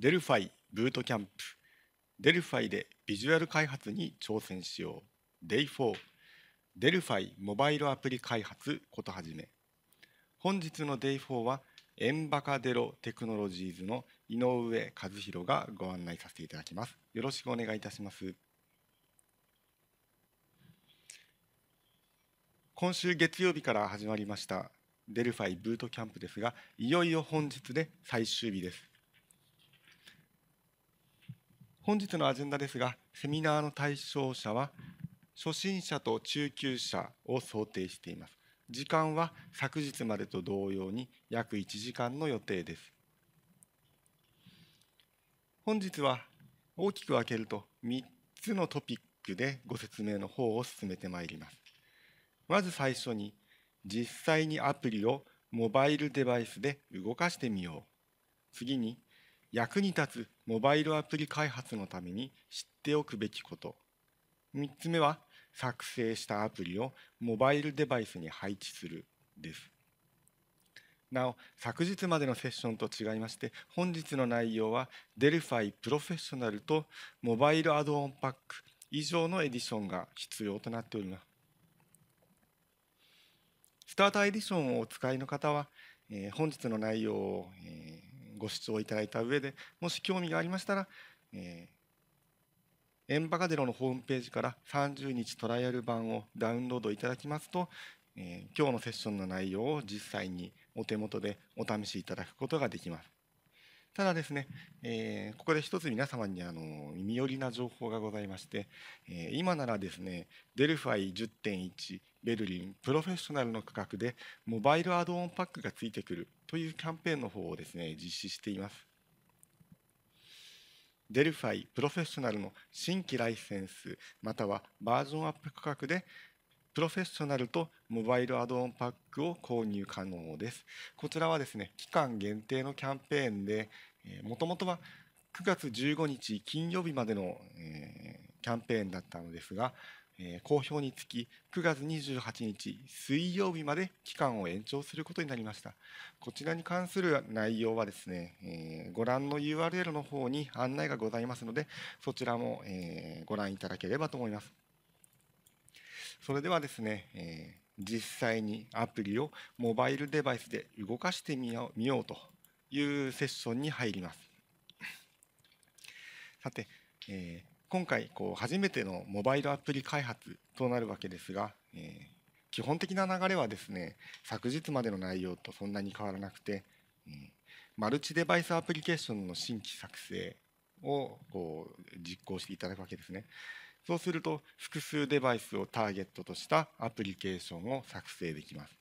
デルファイブートキャンプデルファイでビジュアル開発に挑戦しよう Day4 デルファイモバイルアプリ開発ことはじめ本日の Day4 はエンバカデロテクノロジーズの井上和弘がご案内させていただきますよろしくお願いいたします今週月曜日から始まりましたデルファイブートキャンプですがいよいよ本日で最終日です本日のアジェンダですが、セミナーの対象者は、初心者と中級者を想定しています。時間は昨日までと同様に約1時間の予定です。本日は大きく分けると3つのトピックでご説明の方を進めてまいります。まず最初に、実際にアプリをモバイルデバイスで動かしてみよう。次に、役に立つモバイルアプリ開発のために知っておくべきこと3つ目は作成したアプリをモバイルデバイスに配置するですなお昨日までのセッションと違いまして本日の内容は Delphi プロフェッショナルとモバイルアドオンパック以上のエディションが必要となっておりますスターターエディションをお使いの方は、えー、本日の内容を、えーご視聴いただいた上でもし興味がありましたら、えー、エンバカデロのホームページから30日トライアル版をダウンロードいただきますと、えー、今日のセッションの内容を実際にお手元でお試しいただくことができます。ただですね、えー、ここで一つ皆様にあの耳寄りな情報がございまして、えー、今ならですね、デルファイ10.1ベルリンプロフェッショナルの価格でモバイルアドオンパックがついてくるというキャンペーンの方をですね実施していますデルファイプロフェッショナルの新規ライセンスまたはバージョンアップ価格でプロフェッショナルとモバイルアドオンパックを購入可能ですこちらはですね期間限定のキャンペーンでもともとは9月15日金曜日までの、えー、キャンペーンだったのですが公表につき9月28日水曜日まで期間を延長することになりましたこちらに関する内容はですね、えー、ご覧の URL の方に案内がございますのでそちらも、えー、ご覧いただければと思いますそれではですね、えー、実際にアプリをモバイルデバイスで動かしてみようというセッションに入りますさて、え今回こう初めてのモバイルアプリ開発となるわけですが、えー、基本的な流れはですね昨日までの内容とそんなに変わらなくて、うん、マルチデバイスアプリケーションの新規作成をこう実行していただくわけですね。そうすると複数デバイスをターゲットとしたアプリケーションを作成できます。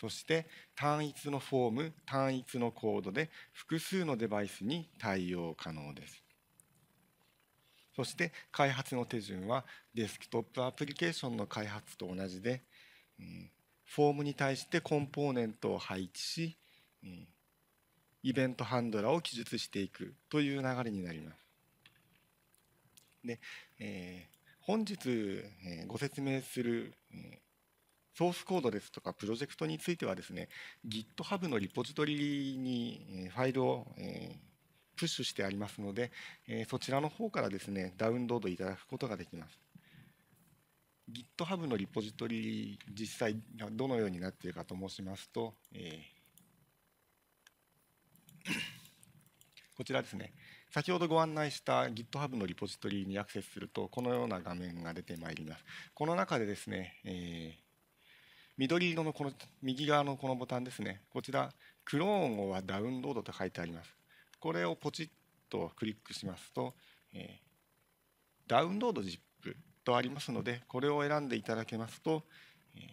そして単一のフォーム単一のコードで複数のデバイスに対応可能です。そして開発の手順はデスクトップアプリケーションの開発と同じで、うん、フォームに対してコンポーネントを配置し、うん、イベントハンドラーを記述していくという流れになります。で、えー、本日ご説明するソースコードですとかプロジェクトについてはですね GitHub のリポジトリにファイルをプッシュしてありますので、えそちらの方からですねダウンロードいただくことができます GitHub のリポジトリ実際どのようになっているかと申しますと、えこちらですね先ほどご案内した GitHub のリポジトリにアクセスするとこのような画面が出てまいりますこの中でですね、え緑色のこの右側のこのボタンですねこちらクローンをはダウンロードと書いてありますこれをポチッとクリックしますと、えー、ダウンロード ZIP とありますのでこれを選んでいただけますと、えー、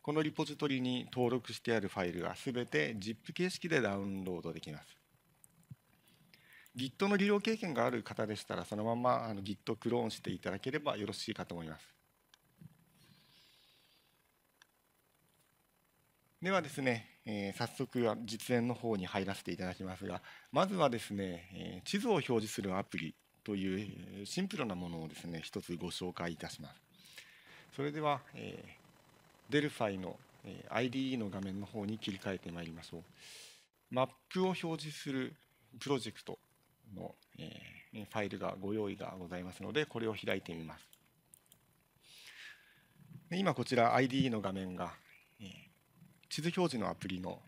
このリポジトリに登録してあるファイルす全て ZIP 形式でダウンロードできます。Git の利用経験がある方でしたらそのままあの Git クローンしていただければよろしいかと思います。ではですねえー、早速実演の方に入らせていただきますがまずはですね、えー、地図を表示するアプリというシンプルなものをですね一つご紹介いたしますそれでは、えー、デルファイの IDE の画面の方に切り替えてまいりましょうマップを表示するプロジェクトの、えー、ファイルがご用意がございますのでこれを開いてみます今こちら IDE の画面が地図表示のアプリの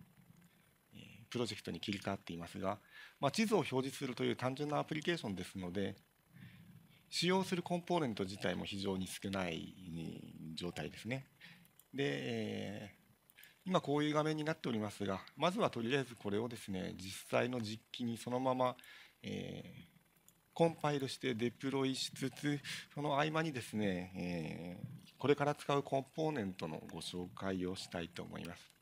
プロジェクトに切り替わっていますが、まあ、地図を表示するという単純なアプリケーションですので使用するコンポーネント自体も非常に少ない状態ですね。で、今こういう画面になっておりますがまずはとりあえずこれをですね実際の実機にそのまま、えコンパイルしてデプロイしつつその合間にですね、えこれから使うコンポーネントのご紹介をしたいと思います。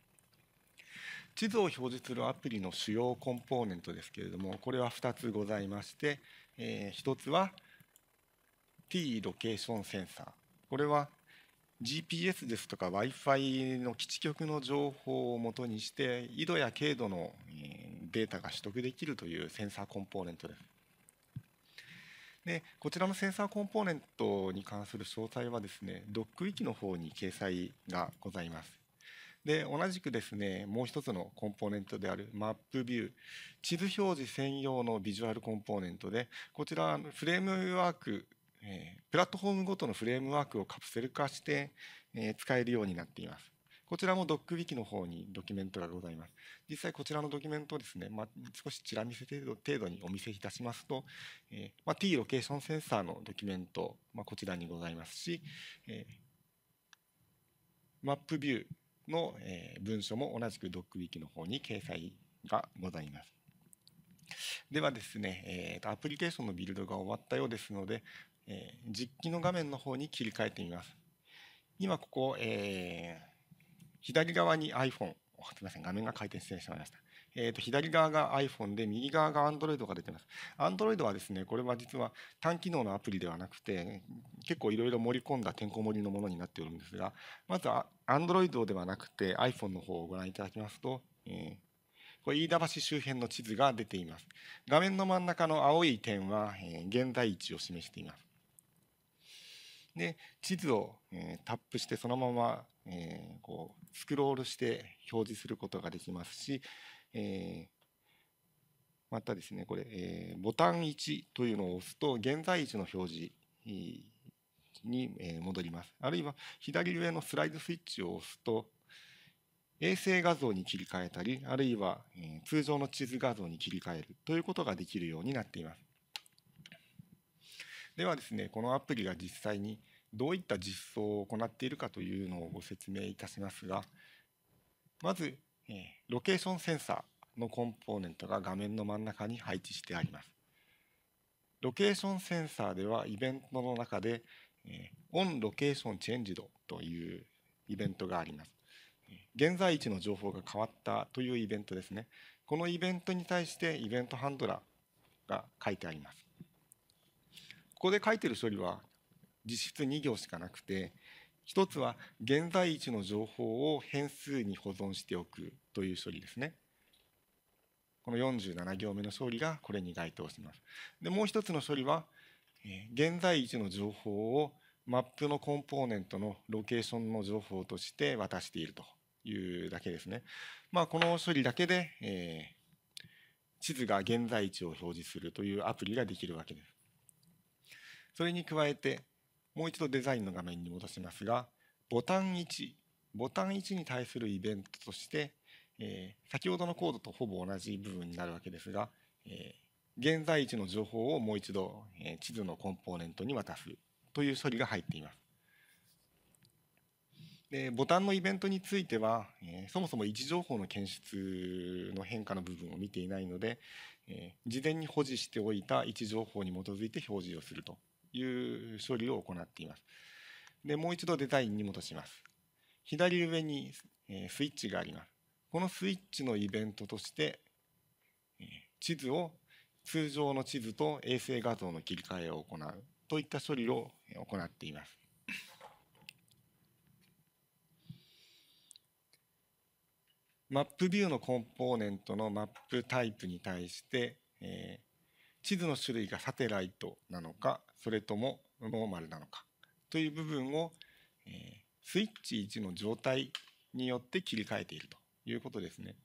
地図を表示するアプリの主要コンポーネントですけれども、これは2つございまして、え1つは T ロケーションセンサー。これは GPS ですとか Wi-Fi の基地局の情報をもとにして、緯度や経度のデータが取得できるというセンサーコンポーネントです。でこちらのセンサーコンポーネントに関する詳細はですね、ドック域の方に掲載がございます。で同じくですねもう一つのコンポーネントであるマップビュー地図表示専用のビジュアルコンポーネントでこちらフレームワークえプラットフォームごとのフレームワークをカプセル化して、え使えるようになっています。こちらもドック w i k i の方にドキュメントがございます。実際こちらのドキュメントをですね、まあ、少しチラ見せ程度にお見せいたしますと、えまあ、T ロケーションセンサーのドキュメント、まあ、こちらにございますし、えマップビュー、の文書も同じくドッ c ウィ k の方に掲載がございます。ではですね、アプリケーションのビルドが終わったようですので、実機の画面の方に切り替えてみます。今ここ、え左側に iPhone、すみません、画面が回転してしまいました。えー、と左側が iPhone で右側が Android が出てます。Android はですね、これは実は単機能のアプリではなくて、結構いろいろ盛り込んだてんこ盛りのものになっておるんですが、まず Android ではなくて iPhone の方をご覧いただきますと、えーこれ飯田橋周辺の地図が出ています。画面の真ん中の青い点は、えー、現在位置を示しています。で地図を、えー、タップしてそのまま、えー、こうスクロールして表示することができますしえー、またですねこれ、えー、ボタン1というのを押すと現在位置の表示に、え戻りますあるいは左上のスライドスイッチを押すと衛星画像に切り替えたりあるいは、えー、通常の地図画像に切り替えるということができるようになっていますではですねこのアプリが実際にどういった実装を行っているかというのをご説明いたしますがまずえロケーションセンサーのコンポーネントが画面の真ん中に配置してあります。ロケーションセンサーではイベントの中で、えオンロケーションチェンジドというイベントがあります。現在位置の情報が変わったというイベントですね。このイベントに対してイベントハンドラーが書いてあります。ここで書いてる処理は実質2行しかなくて、一つは現在位置の情報を変数に保存しておくという処理ですね。この47行目の処理がこれに該当します。でもう一つの処理は現在位置の情報をマップのコンポーネントのロケーションの情報として渡しているというだけですね。まあ、この処理だけで、えー、地図が現在位置を表示するというアプリができるわけです。それに加えてもう一度デザインの画面に戻しますが、ボタン1、ボタン1に対するイベントとして、えー、先ほどのコードとほぼ同じ部分になるわけですが、えー、現在位置の情報をもう一度、えー、地図のコンポーネントに渡すという処理が入っています。でボタンのイベントについては、えそもそも位置情報の検出の変化の部分を見ていないので、え事前に保持しておいた位置情報に基づいて表示をするという処理を行っています。で、もう一度デザインに戻します。左上にスイッチがあります。このスイッチのイベントとして、地図を通常の地図と衛星画像の切り替えを行うといった処理を行っています。マップビューのコンポーネントのマップタイプに対して、えー地図の種類がサテライトなのかそれともノーマルなのかという部分を、えー、スイッチ1の状態によって切り替えているということですね。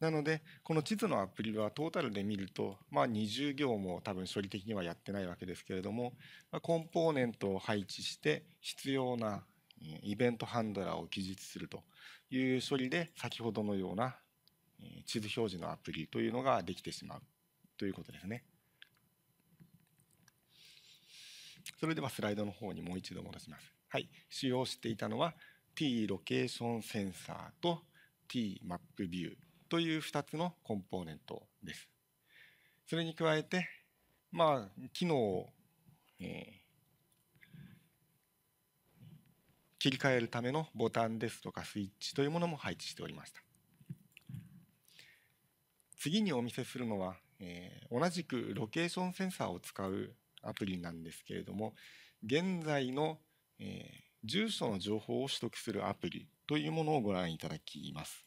なのでこの地図のアプリはトータルで見ると、まあ、20行も多分処理的にはやってないわけですけれども、まコンポーネントを配置して必要なイベントハンドラーを記述するという処理で先ほどのような地図表示のアプリというのができてしまうということですね。それではスライドの方にもう一度戻します。はい。使用していたのは T ロケーションセンサーと T マップビューという2つのコンポーネントです。それに加えて、まあ、機能を、えー、切り替えるためのボタンですとかスイッチというものも配置しておりました。次にお見せするのは、えー、同じくロケーションセンサーを使うアプリなんですけれども現在の、えー、住所の情報を取得するアプリというものをご覧いただきます。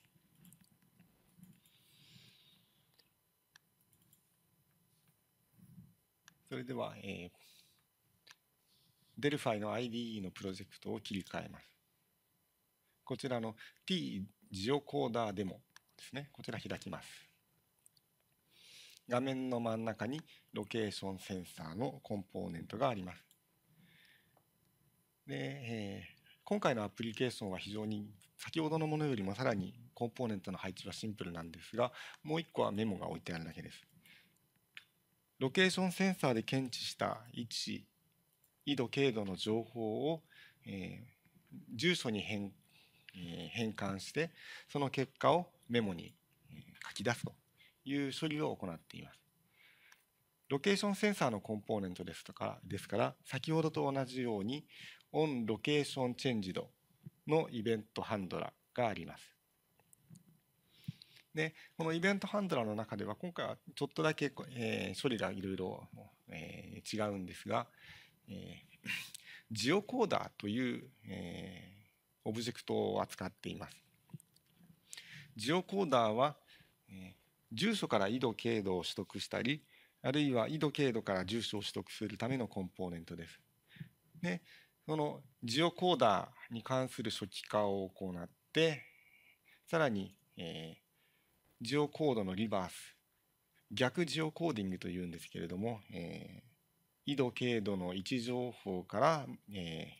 それでは、えー、デルファイの IDE のプロジェクトを切り替えます。こちらの T ジオコーダーデモですね。こちら開きます。画面の真ん中にロケーションセンサーのコンポーネントがあります。で、えー、今回のアプリケーションは非常に先ほどのものよりもさらにコンポーネントの配置はシンプルなんですがもう1個はメモが置いてあるだけです。ロケーションセンサーで検知した位置緯度経度の情報を、えー、住所に変,、えー、変換してその結果をメモに書き出すという処理を行っています。ロケーションセンサーのコンポーネントですとか、ですから、先ほどと同じように、オンロケーションチェンジ度のイベントハンドラーがあります。で、このイベントハンドラーの中では、今回はちょっとだけ、えー、処理がいろいろ、えー、違うんですが、えー、ジオコーダーという、えー、オブジェクトを扱っています。ジオコーダーは、えー住所から緯度経度を取得したりあるいは緯度経度から住所を取得するためのコンポーネントです。でそのジオコーダーに関する初期化を行ってさらに、えー、ジオコードのリバース逆ジオコーディングというんですけれども、えー、緯度経度の位置情報から、えー、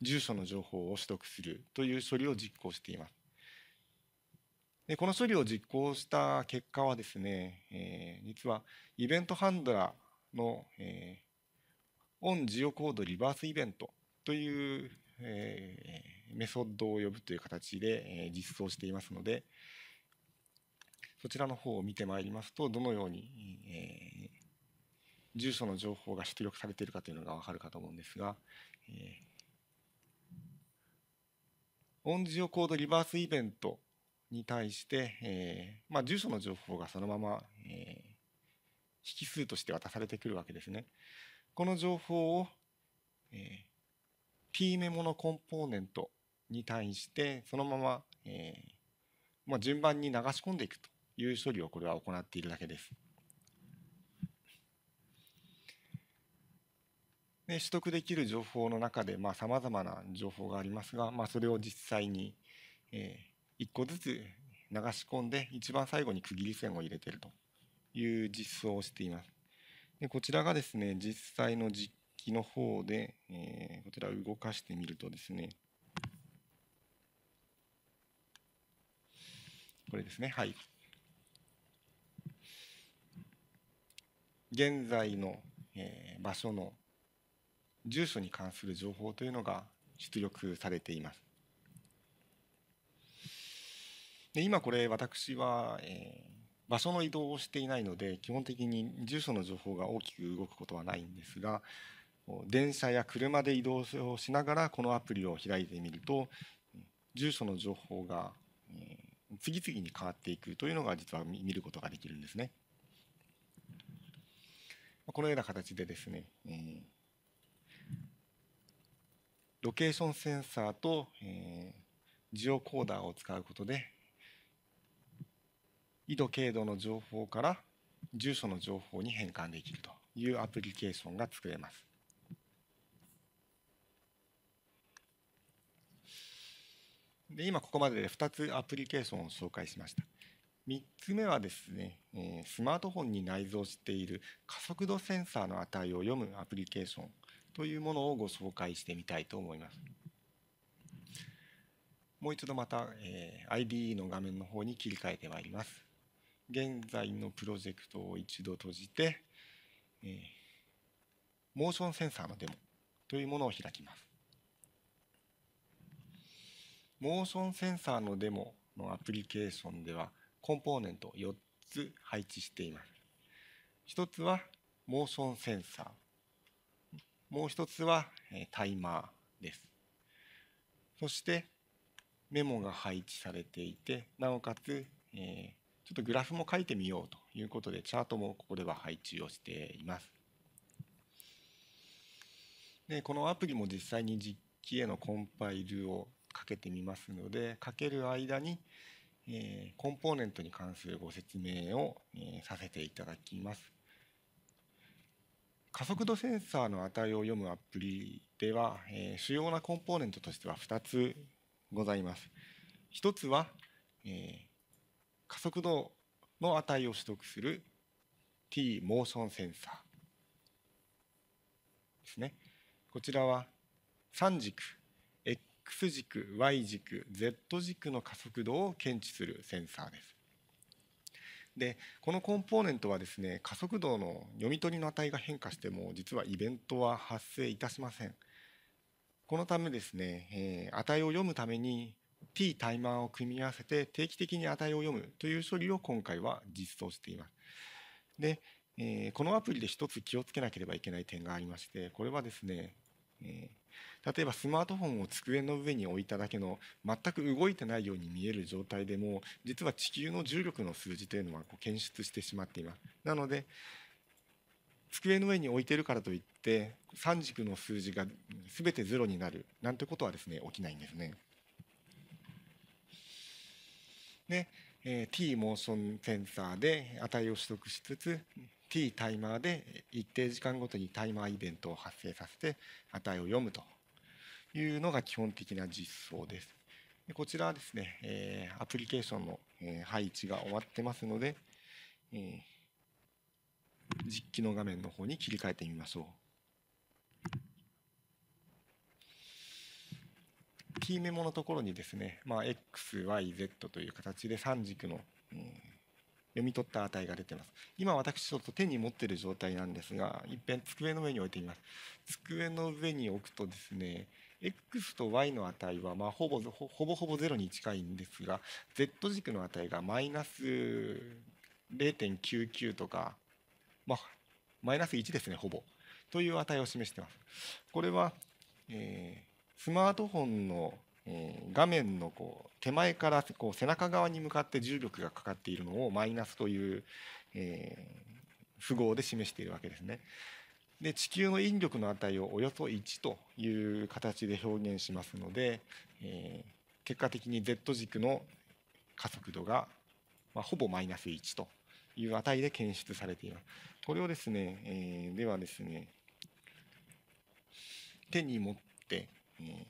住所の情報を取得するという処理を実行しています。でこの処理を実行した結果はですね、えー、実はイベントハンドラーの、えー、オンジオコードリバースイベントという、えー、メソッドを呼ぶという形で、えー、実装していますので、そちらの方を見てまいりますと、どのように、えー、住所の情報が出力されているかというのがわかるかと思うんですが、えー、オンジオコードリバースイベントに対して、えー、まあ、住所の情報がそのまま、えー、引数として渡されてくるわけですね。この情報を、えー、t メモのコンポーネントに対してそのまま、えー、まあ、順番に流し込んでいくという処理をこれは行っているだけです。で取得できる情報の中でさまざ、まな情報がありますが、まあ、それを実際に、えー、1個ずつ流し込んで一番最後に区切り線を入れているという実装をしています。でこちらがですね実際の実機の方で、えー、こちらを動かしてみるとですねこれですねはい現在の、えー、場所の住所に関する情報というのが出力されています。で今これ私は、えー、場所の移動をしていないので基本的に住所の情報が大きく動くことはないんですが電車や車で移動をしながらこのアプリを開いてみると住所の情報が、えー、次々に変わっていくというのが実は見ることができるんですね。このような形でですね、えー、ロケーションセンサーと、えー、ジオコーダーを使うことで緯度経度の情報から住所の情報に変換できるというアプリケーションが作れます。で今ここまでで2つアプリケーションを紹介しました。3つ目はですね、えスマートフォンに内蔵している加速度センサーの値を読むアプリケーションというものをご紹介してみたいと思います。もう一度また、え IDE の画面の方に切り替えてまいります。現在のプロジェクトを一度閉じて、えー、モーションセンサーのデモというものを開きます。モーションセンサーのデモのアプリケーションではコンポーネントを4つ配置しています。1つはモーションセンサー。もう1つはタイマーです。そしてメモが配置されていて、なおかつ、えーちょっとグラフも書いてみようということで、チャートもここでは配置をしています。で、このアプリも実際に実機へのコンパイルをかけてみますので、かける間に、えー、コンポーネントに関するご説明を、えー、させていただきます。加速度センサーの値を読むアプリでは、えー、主要なコンポーネントとしては2つございます。1つは、えー加速度の値を取得する T モーションセンサーですね。こちらは3軸 X 軸 Y 軸 Z 軸の加速度を検知するセンサーです。でこのコンポーネントはですね加速度の読み取りの値が変化しても実はイベントは発生いたしません。このためですね、えー、値を読むために T タイマーを組み合わせて定期的に値を読むという処理を今回は実装しています。で、えー、このアプリで一つ気をつけなければいけない点がありまして、これはですね、えー、例えばスマートフォンを机の上に置いただけの全く動いてないように見える状態でも実は地球の重力の数字というのはこう検出してしまっています。なので机の上に置いてるからといって3軸の数字が全てゼロになるなんてことはですね起きないんですね。で、えー、t モーションセンサーで値を取得しつつ t タイマーで一定時間ごとにタイマーイベントを発生させて値を読むというのが基本的な実装です。でこちらはですね、えー、アプリケーションの、えー、配置が終わってますので、えー、実機の画面の方に切り替えてみましょう。T メモのところにですね、まあ、XYZ という形で3軸の、うん、読み取った値が出てます。今私ちょっと手に持ってる状態なんですが、一遍机の上に置いてみます。机の上に置くとですね、X と Y の値はまほぼほぼほぼ0に近いんですが、Z 軸の値がマイナス0.99とか、まあ、マイナス1ですね、ほぼ。という値を示してます。これは、えースマートフォンの画面のこう手前からこう背中側に向かって重力がかかっているのをマイナスという、え符号で示しているわけですね。で地球の引力の値をおよそ1という形で表現しますので、え結果的に Z 軸の加速度が、まほぼマイナス1という値で検出されています。これをですね、えではですね手に持ってえ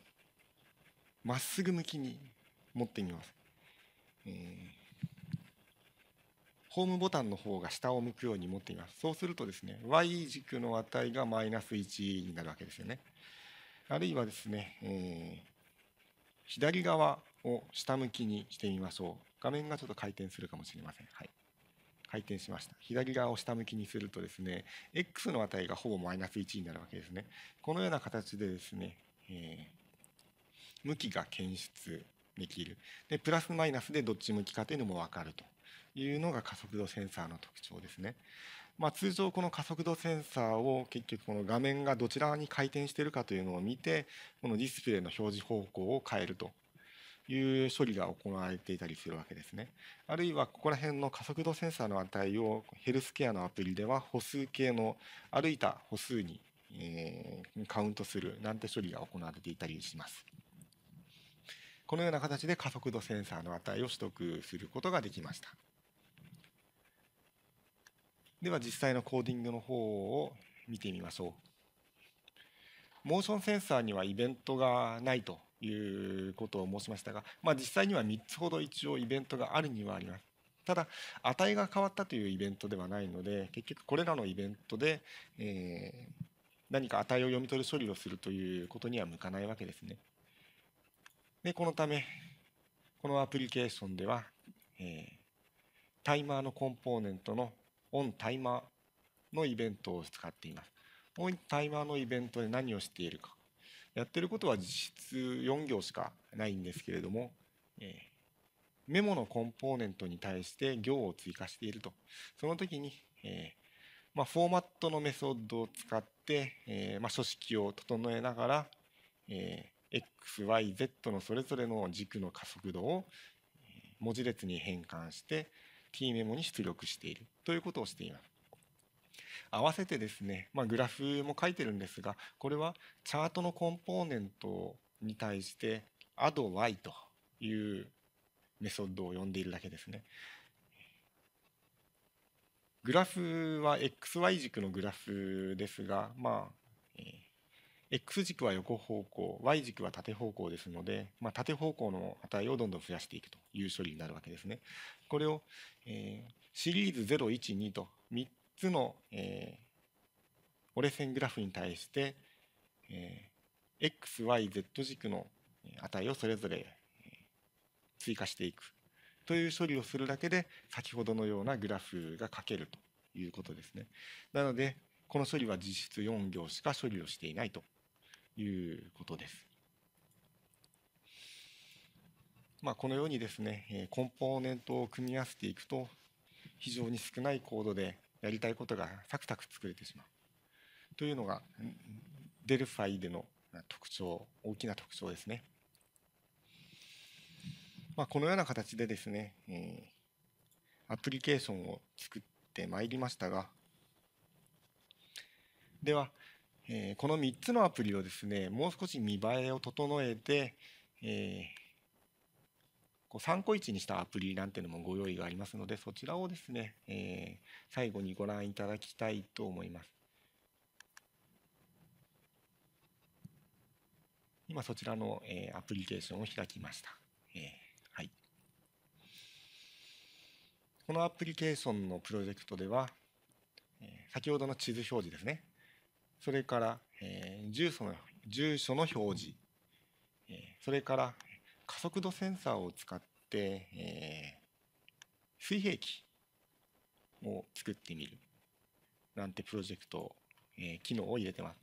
ま、っすぐ向きに持ってみます、えー、ホームボタンの方が下を向くように持ってみますそうするとですね Y 軸の値がマイナス1になるわけですよねあるいはですね、えー、左側を下向きにしてみましょう画面がちょっと回転するかもしれません、はい、回転しました左側を下向きにするとですね X の値がほぼマイナス1になるわけですねこのような形でですねえー、向きが検出できるでプラスマイナスでどっち向きかというのも分かるというのが加速度センサーの特徴ですね。まあ、通常この加速度センサーを結局この画面がどちらに回転しているかというのを見てこのディスプレイの表示方向を変えるという処理が行われていたりするわけですねあるいはここら辺の加速度センサーの値をヘルスケアのアプリでは歩数計の歩いた歩数にえカウントするなんて処理が行われていたりします。このような形で加速度センサーの値を取得することができました。では実際のコーディングの方を見てみましょう。モーションセンサーにはイベントがないということを申しましたが、まあ、実際には3つほど一応イベントがあるにはあります。ただ値が変わったというイベントではないので結局これらのイベントで、えー、何か値を読み取る処理をするということには向かないわけですね。で、このため、このアプリケーションでは、えー、タイマーのコンポーネントのオンタイマーのイベントを使っています。オンタイマーのイベントで何をしているか。やってることは実質4行しかないんですけれども、えー、メモのコンポーネントに対して行を追加していると。その時に、えーまあ、フォーマットのメソッドを使っ、えー、まあ、書式を整えながら、えー、XYZ のそれぞれの軸の加速度を文字列に変換して T メモに出力しているということをしています。合わせてですね、まあ、グラフも書いてるんですがこれはチャートのコンポーネントに対して AddY というメソッドを呼んでいるだけですね。グラフは XY 軸のグラフですが、まあ、えー X 軸は横方向 Y 軸は縦方向ですので、まあ、縦方向の値をどんどん増やしていくという処理になるわけですね。これを、えー、シリーズ012と3つの、えー、折れ線グラフに対して、えー、XYZ 軸の値をそれぞれ追加していくという処理をするだけで先ほどのようなグラフが書けるということですね。なのでこの処理は実質4行しか処理をしていないということです。まあ、このようにですねコンポーネントを組み合わせていくと非常に少ないコードでやりたいことがサクサク作れてしまうというのがデルファイでの特徴大きな特徴ですね。まあ、このような形でですね、えー、アプリケーションを作ってまいりましたが、では、えー、この3つのアプリをですね、もう少し見栄えを整えて、えー、こう3個置にしたアプリなんていうのもご用意がありますので、そちらをですね、えー、最後にご覧いただきたいと思います。今そちらの、えー、アプリケーションを開きました。えーこのアプリケーションのプロジェクトでは、先ほどの地図表示ですね。それから、え住所の住所の表示、それから加速度センサーを使って、水平器を作ってみるなんてプロジェクト、え機能を入れてます。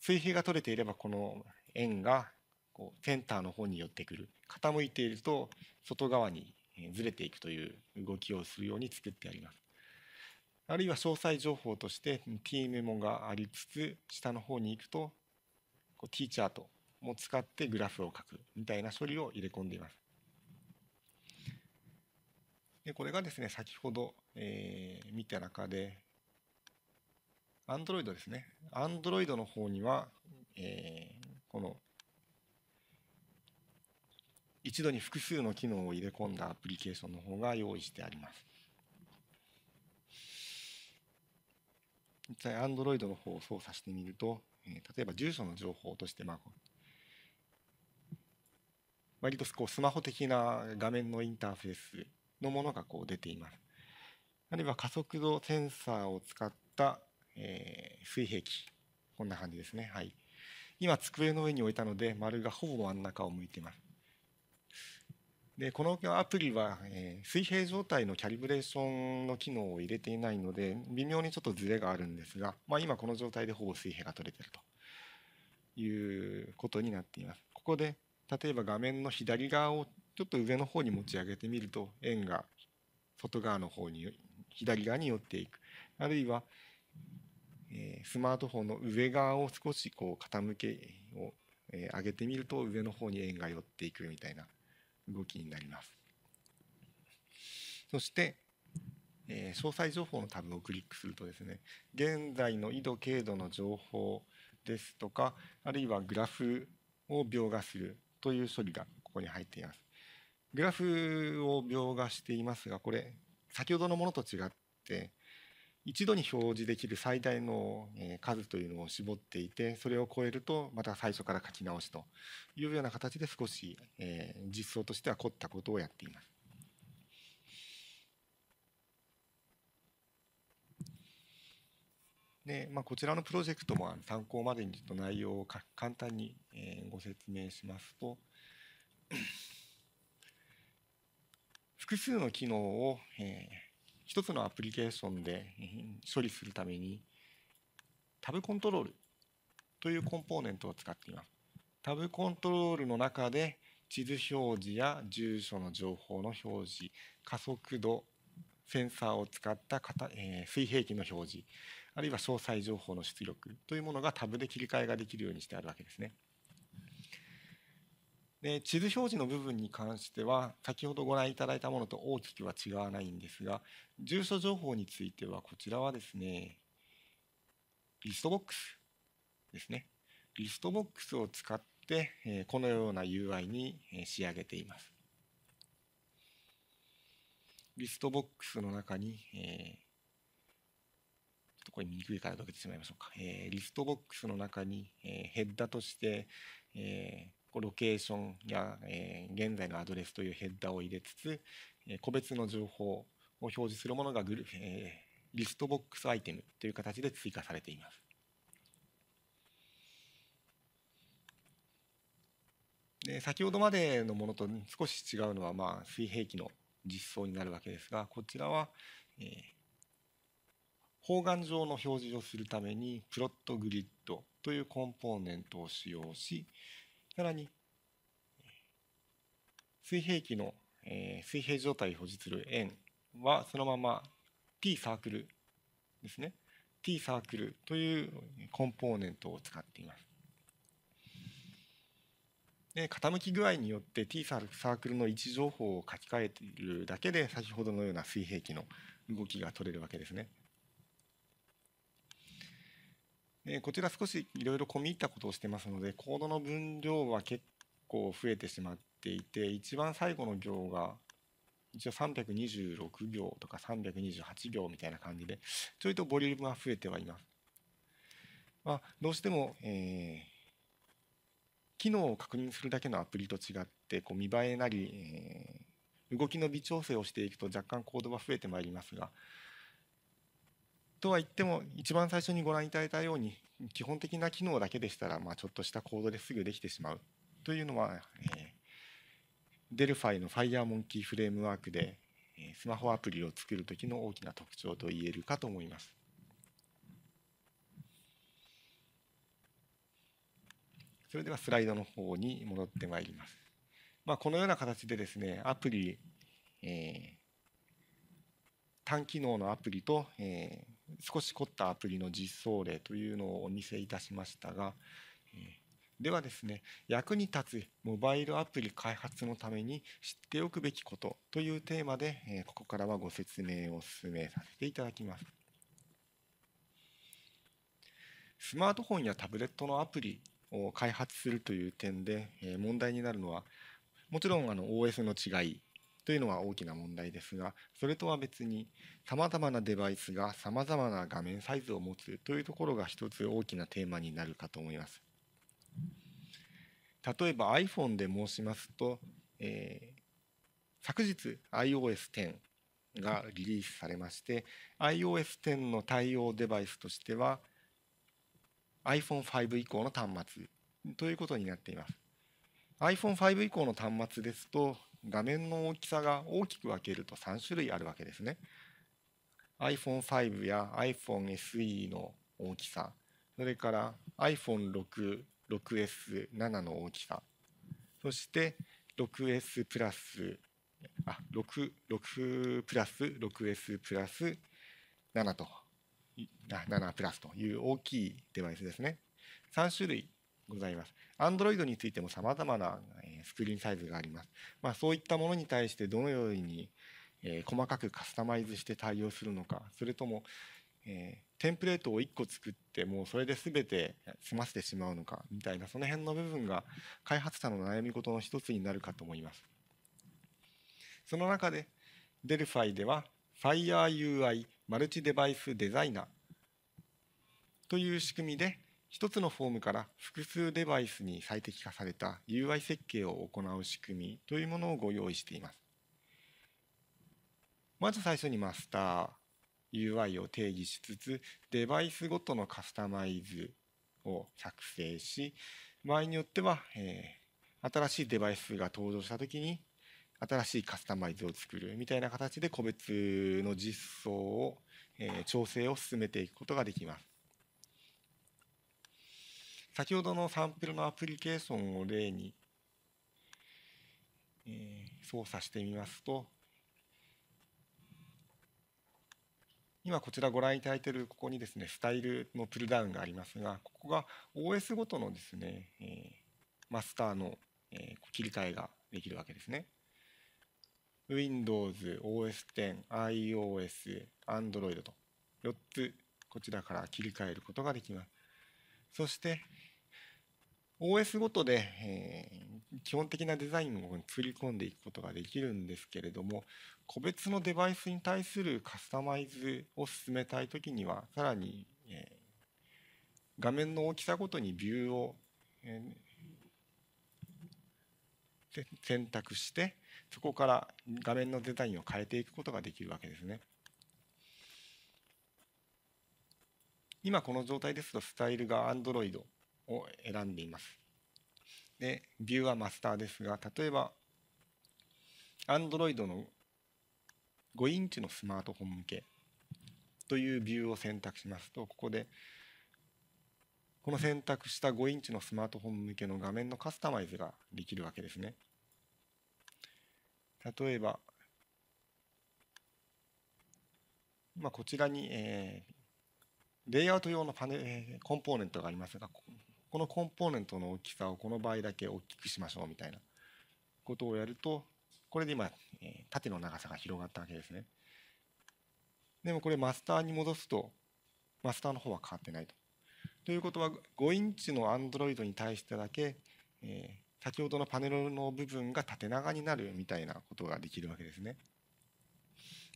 水平が取れていればこの円がこうセンターの方に寄ってくる傾いていると外側にずれていくという動きをするように作ってあります。あるいは詳細情報として T メモがありつつ下の方に行くとこう T チャートも使ってグラフを書くみたいな処理を入れ込んでいます。でこれがですね先ほど、えー、見た中で Android ですね Android の方には、えー、この一度に複数の機能を入れ込んだアプリケーションの方が用意してあります。実際 Android の方を操作してみると、え例えば住所の情報として、まあ、割とこうスマホ的な画面のインターフェースのものがこう出ています。あるいは加速度センサーを使った、えー、水平器。こんな感じですね。はい。今、机の上に置いたので、丸がほぼ真ん中を向いています。でこのアプリは、えー、水平状態のキャリブレーションの機能を入れていないので微妙にちょっとずれがあるんですが、まあ、今この状態でほぼ水平が取れてるということになっています。ここで例えば画面の左側をちょっと上の方に持ち上げてみると円が外側の方に左側に寄っていくあるいは、えー、スマートフォンの上側を少しこう傾けを、えー、上げてみると上の方に円が寄っていくみたいな動きになります。そして、えー、詳細情報のタブをクリックするとですね現在の緯度経度の情報ですとかあるいはグラフを描画するという処理がここに入っています。グラフを描画していますがこれ先ほどのものと違って一度に表示できる最大の数というのを絞っていてそれを超えるとまた最初から書き直しというような形で少し実装としては凝ったことをやっています。でまあ、こちらのプロジェクトも参考までにちょっと内容を簡単にご説明しますと複数の機能を、えー、一つのアプリケーションで処理するためにタブコントロールというコンポーネントを使っています。タブコントロールの中で地図表示や住所の情報の表示、加速度、センサーを使ったえ水平器の表示、あるいは詳細情報の出力というものがタブで切り替えができるようにしてあるわけですね。で地図表示の部分に関しては先ほどご覧いただいたものと大きくは違わないんですが住所情報についてはこちらはですねリストボックスですねリストボックスを使ってこのような UI に仕上げていますリストボックスの中に、えー、ちょっとこれ右上からどけてしまいましょうか、えー、リストボックスの中に、えー、ヘッダとして、えロケーションや、えー、現在のアドレスというヘッダーを入れつつ、え個別の情報を表示するものがグル、えリストボックスアイテムという形で追加されています。で先ほどまでのものと少し違うのは、まあ、水平器の実装になるわけですがこちらは、えー、方眼上の表示をするためにプロットグリッドというコンポーネントを使用し、さらに、水平器の、え水平状態を保持する円はそのまま t サークルですね。t サークルというコンポーネントを使っています。で傾き具合によって t サークルの位置情報を書き換えているだけで先ほどのような水平器の動きが取れるわけですね。えこちら少しいろいろ込み入ったことをしてますのでコードの分量は結構増えてしまっていて一番最後の行が一応326行とか328行みたいな感じでちょいとボリュームは増えてはいます。まあ、どうしても、えー機能を確認するだけのアプリと違ってこう見栄えなり、えー、動きの微調整をしていくと若干コードは増えてまいりますが、とは言っても一番最初にご覧いただいたように基本的な機能だけでしたら、まあ、ちょっとしたコードですぐできてしまうというのは、えー、デルファイの FireMonkey フレームワークでスマホアプリを作る時の大きな特徴と言えるかと思います。それではスライドの方に戻ってまいります。まあ、このような形でですね、アプリ、えー、単機能のアプリと、えー、少し凝ったアプリの実装例というのをお見せいたしましたが、えではですね役に立つモバイルアプリ開発のために知っておくべきことというテーマで、えここからはご説明を進めさせていただきますスマートフォンやタブレットのアプリを開発するという点で問題になるのはもちろんあの OS の違いというのは大きな問題ですが、それとは別に、さまざまなデバイスがさまざまな画面サイズを持つというところが一つ大きなテーマになるかと思います。例えば iPhone で申しますと、えー、昨日 iOS 10がリリースされまして iOS 10の対応デバイスとしては iPhone5 以降の端末ということになっています iPhone5 以降の端末ですと画面の大きさが大きく分けると3種類あるわけですね。iPhone5 や iPhoneSE の大きさ、それから iPhone6、6S、7の大きさ、そして 6S プラス、あ、6、6プラス、6S プラス7と、あ7プラスという大きいデバイスですね。3種類ございます。Android についても様々なスクリーンサイズがあります。まあ、そういったものに対してどのように細かくカスタマイズして対応するのか、それともえー、テンプレートを1個作ってもうそれで全て済ませてしまうのかみたいなその辺の部分が開発者の悩み事の一つになるかと思いますその中で Delphi では FireUI マルチデバイスデザイナーという仕組みで1つのフォームから複数デバイスに最適化された UI 設計を行う仕組みというものをご用意しています。まず最初にマスター UI を定義しつつデバイスごとのカスタマイズを作成し場合によっては、え新しいデバイスが登場した時に新しいカスタマイズを作るみたいな形で個別の実装を、え調整を進めていくことができます。先ほどのサンプルのアプリケーションを例に、え操作してみますと、今こちらご覧いただいているここにですね、スタイルのプルダウンがありますが、ここが OS ごとのですね、えマスターの、え切り替えができるわけですね。Windows、OS10、iOS、Android と4つこちらから切り替えることができます。そして、OS ごとで、えー、基本的なデザインを作り込んでいくことができるんですけれども個別のデバイスに対するカスタマイズを進めたい時にはさらに、えー、画面の大きさごとにビューを、えー、選択してそこから画面のデザインを変えていくことができるわけですね。今この状態ですとスタイルが Android を選んでいます。で、ビューはマスターですが、例えば、Android の5インチのスマートフォン向けというビューを選択しますと、ここで、この選択した5インチのスマートフォン向けの画面のカスタマイズができるわけですね。例えば、まあ、こちらに、えー、レイアウト用のパネ、コンポーネントがありますが、このコンポーネントの大きさをこの場合だけ大きくしましょうみたいなことをやるとこれで今、え縦の長さが広がったわけですねでもこれマスターに戻すとマスターの方は変わってないとということは5インチの Android に対してだけ、え先ほどのパネルの部分が縦長になるみたいなことができるわけですね、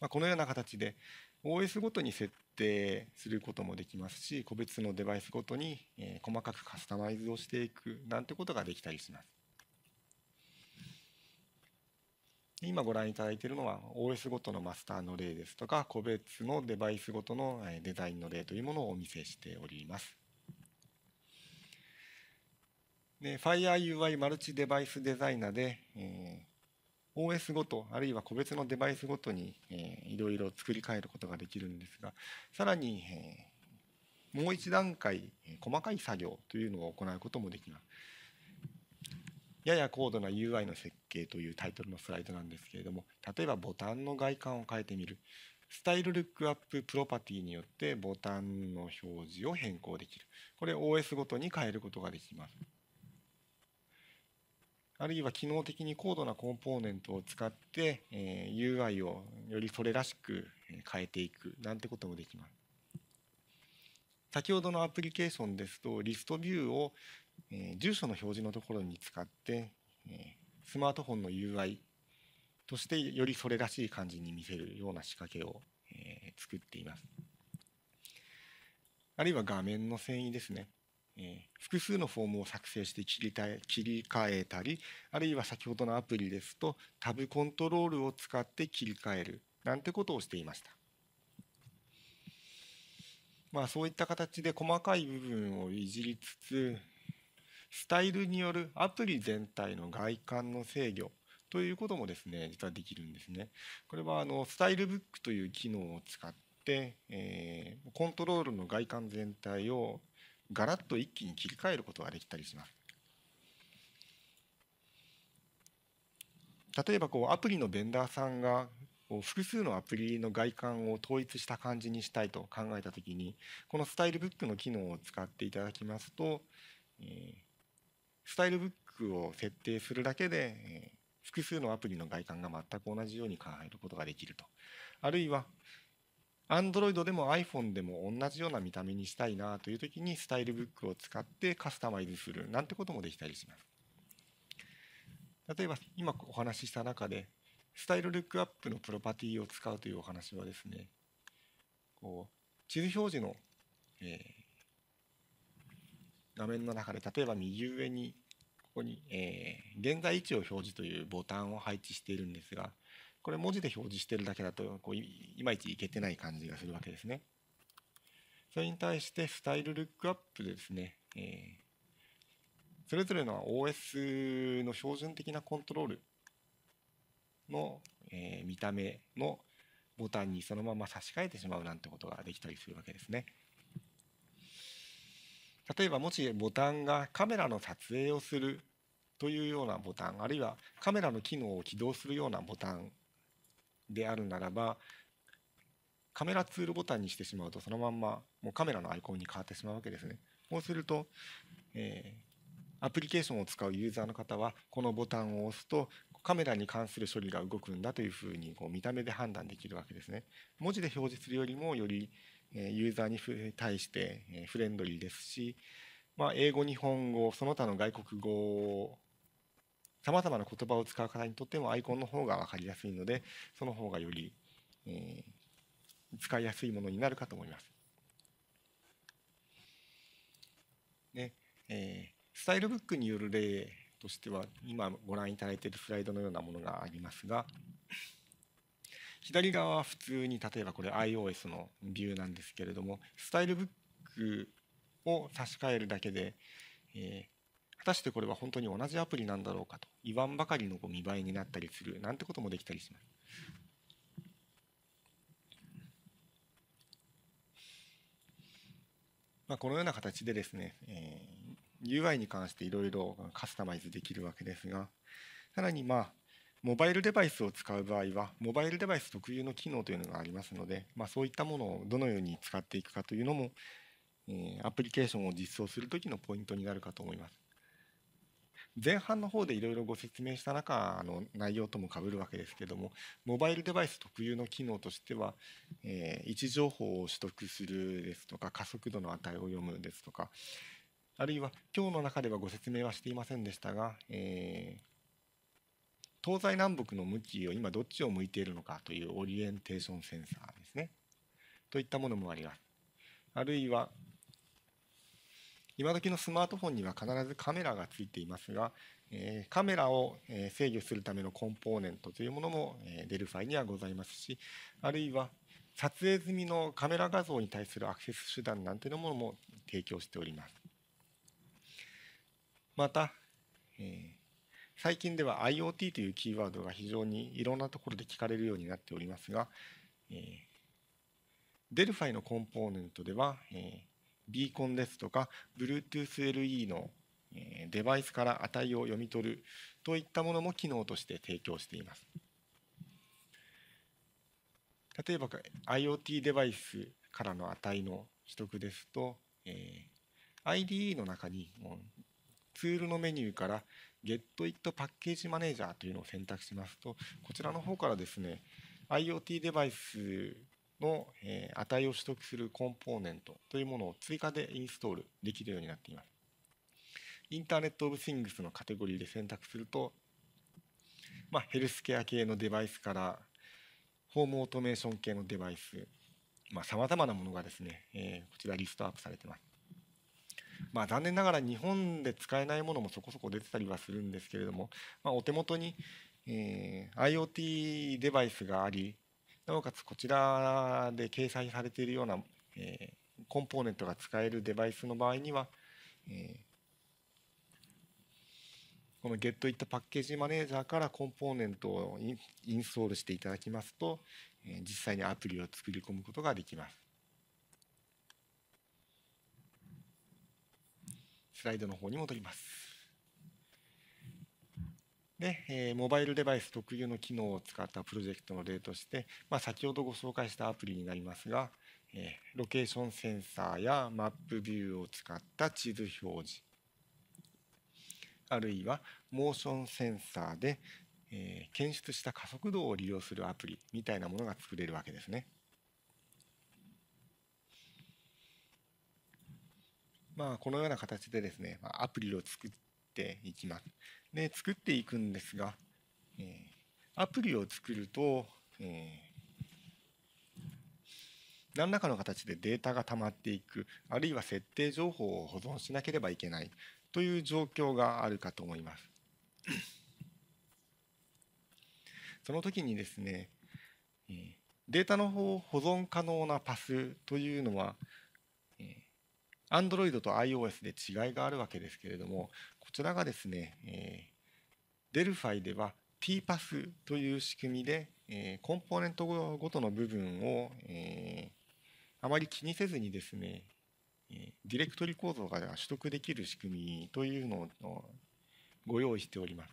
まあ、このような形で OS ごとに設定することもできますし個別のデバイスごとに細かくカスタマイズをしていくなんてことができたりします今ご覧いただいているのは OS ごとのマスターの例ですとか個別のデバイスごとのデザインの例というものをお見せしておりますで FireUI マルチデバイスデザイナーで、えー OS ごと、あるいは個別のデバイスごとに、えいろいろ作り変えることができるんですが、さらに、えもう一段階、え細かい作業というのを行うこともできます。やや高度な UI の設計というタイトルのスライドなんですけれども、例えばボタンの外観を変えてみる。スタイルルックアッププロパティによってボタンの表示を変更できる。これ OS ごとに変えることができます。あるいは機能的に高度なコンポーネントを使って、え UI をよりそれらしく変えていくなんてこともできます。先ほどのアプリケーションですとリストビューを、え住所の表示のところに使って、えスマートフォンの UI としてよりそれらしい感じに見せるような仕掛けを、え作っています。あるいは画面の遷移ですね。え複数のフォームを作成して切り替え切り替えたりあるいは先ほどのアプリですとタブコントロールを使って切り替えるなんてことをしていました。まあ、そういった形で細かい部分をいじりつつスタイルによるアプリ全体の外観の制御ということもですね実はできるんですね。これはあのスタイルブックという機能を使って、えー、コントロールの外観全体をガラッと一気に切り替えることができたりします。例えばこうアプリのベンダーさんが複数のアプリの外観を統一した感じにしたいと考えた時にこのスタイルブックの機能を使っていただきますと、スタイルブックを設定するだけで、複数のアプリの外観が全く同じように考えることができるとあるいは Android でも iPhone でも同じような見た目にしたいなという時にスタイルブックを使ってカスタマイズするなんてこともできたりします。例えば今お話しした中でスタイルルックアップのプロパティを使うというお話はですねこう地図表示の、え画面の中で例えば右上にここに、え現在位置を表示というボタンを配置しているんですがこれ文字で表示してるだけだとこういまいちいけてない感じがするわけですね。それに対してスタイルルックアップでですね、えー、それぞれの OS の標準的なコントロールの、えー、見た目のボタンにそのまま差し替えてしまうなんてことができたりするわけですね。例えばもしボタンがカメラの撮影をするというようなボタンあるいはカメラの機能を起動するようなボタンであるならばカメラツールボタンにしてしまうとそのまんまもうカメラのアイコンに変わってしまうわけですね。こうすると、えー、アプリケーションを使うユーザーの方はこのボタンを押すとカメラに関する処理が動くんだというふうにこう見た目で判断できるわけですね。文字で表示するよりもよりユーザーに対してフレンドリーですし、まあ、英語、日本語、その他の外国語さまざまな言葉を使う方にとってもアイコンの方が分かりやすいのでその方がより、えー、使いやすいものになるかと思います。ねえー、スタイルブックによる例としては今ご覧いただいているスライドのようなものがありますが左側は普通に例えばこれ iOS のビューなんですけれどもスタイルブックを差し替えるだけで、えー、果たしてこれは本当に同じアプリなんだろうかと言わんばかりのこう見栄えになったりするなんてこともできたりします。まあ、このような形でですね、えー、UI に関していろいろカスタマイズできるわけですがさらにまあモバイルデバイスを使う場合はモバイルデバイス特有の機能というのがありますので、まあ、そういったものをどのように使っていくかというのも、えー、アプリケーションを実装するときのポイントになるかと思います。前半の方でいろいろご説明した中あの内容ともかぶるわけですけどもモバイルデバイス特有の機能としては、えー、位置情報を取得するですとか加速度の値を読むですとかあるいは今日の中ではご説明はしていませんでしたが、えー、東西南北の向きを今どっちを向いているのかというオリエンテーションセンサーですねといったものもあります。あるいは今時のスマートフォンには必ずカメラがついていますが、えカメラを制御するためのコンポーネントというものもデルファイにはございますしあるいは撮影済みのカメラ画像に対するアクセス手段なんていうものも提供しております。また、え最近では IoT というキーワードが非常にいろんなところで聞かれるようになっておりますが、えデルファイのコンポーネントでは、えビーコンですとか BluetoothLE のデバイスから値を読み取るといったものも機能として提供しています。例えば IoT デバイスからの値の取得ですと、え IDE の中にツールのメニューから Get It パッケージマネージャーというのを選択しますとこちらの方からですね IoT デバイスの、え値を取得するコンポーネントというものを追加でインストールできるようになっています。インターネット・オブ・シングスのカテゴリーで選択すると、まあ、ヘルスケア系のデバイスからホームオートメーション系のデバイス、さまざ、あ、まなものがですね、えー、こちらリストアップされてます。まあ、残念ながら日本で使えないものもそこそこ出てたりはするんですけれども、まあ、お手元に、えー、IoT デバイスがあり、なおかつこちらで掲載されているような、えー、コンポーネントが使えるデバイスの場合には、えー、この Get いったパッケージマネージャーからコンポーネントをインストールしていただきますと、実際にアプリを作り込むことができます。スライドの方に戻ります。で、えモバイルデバイス特有の機能を使ったプロジェクトの例として、まあ、先ほどご紹介したアプリになりますが、えロケーションセンサーやマップビューを使った地図表示あるいはモーションセンサーで、え検出した加速度を利用するアプリみたいなものが作れるわけですね。まあ、このような形でですねアプリを作ってていきます。で、作っていくんですが、えー、アプリを作ると、えー、何らかの形でデータが溜まっていく、あるいは設定情報を保存しなければいけないという状況があるかと思います。その時にですね、えー、データの方保存可能なパスというのは、Android と iOS で違いがあるわけですけれども、こちらがですね、えデルファイでは t パスという仕組みで、えコンポーネントごとの部分を、えあまり気にせずにですね、ディレクトリ構造が取得できる仕組みというのをご用意しております。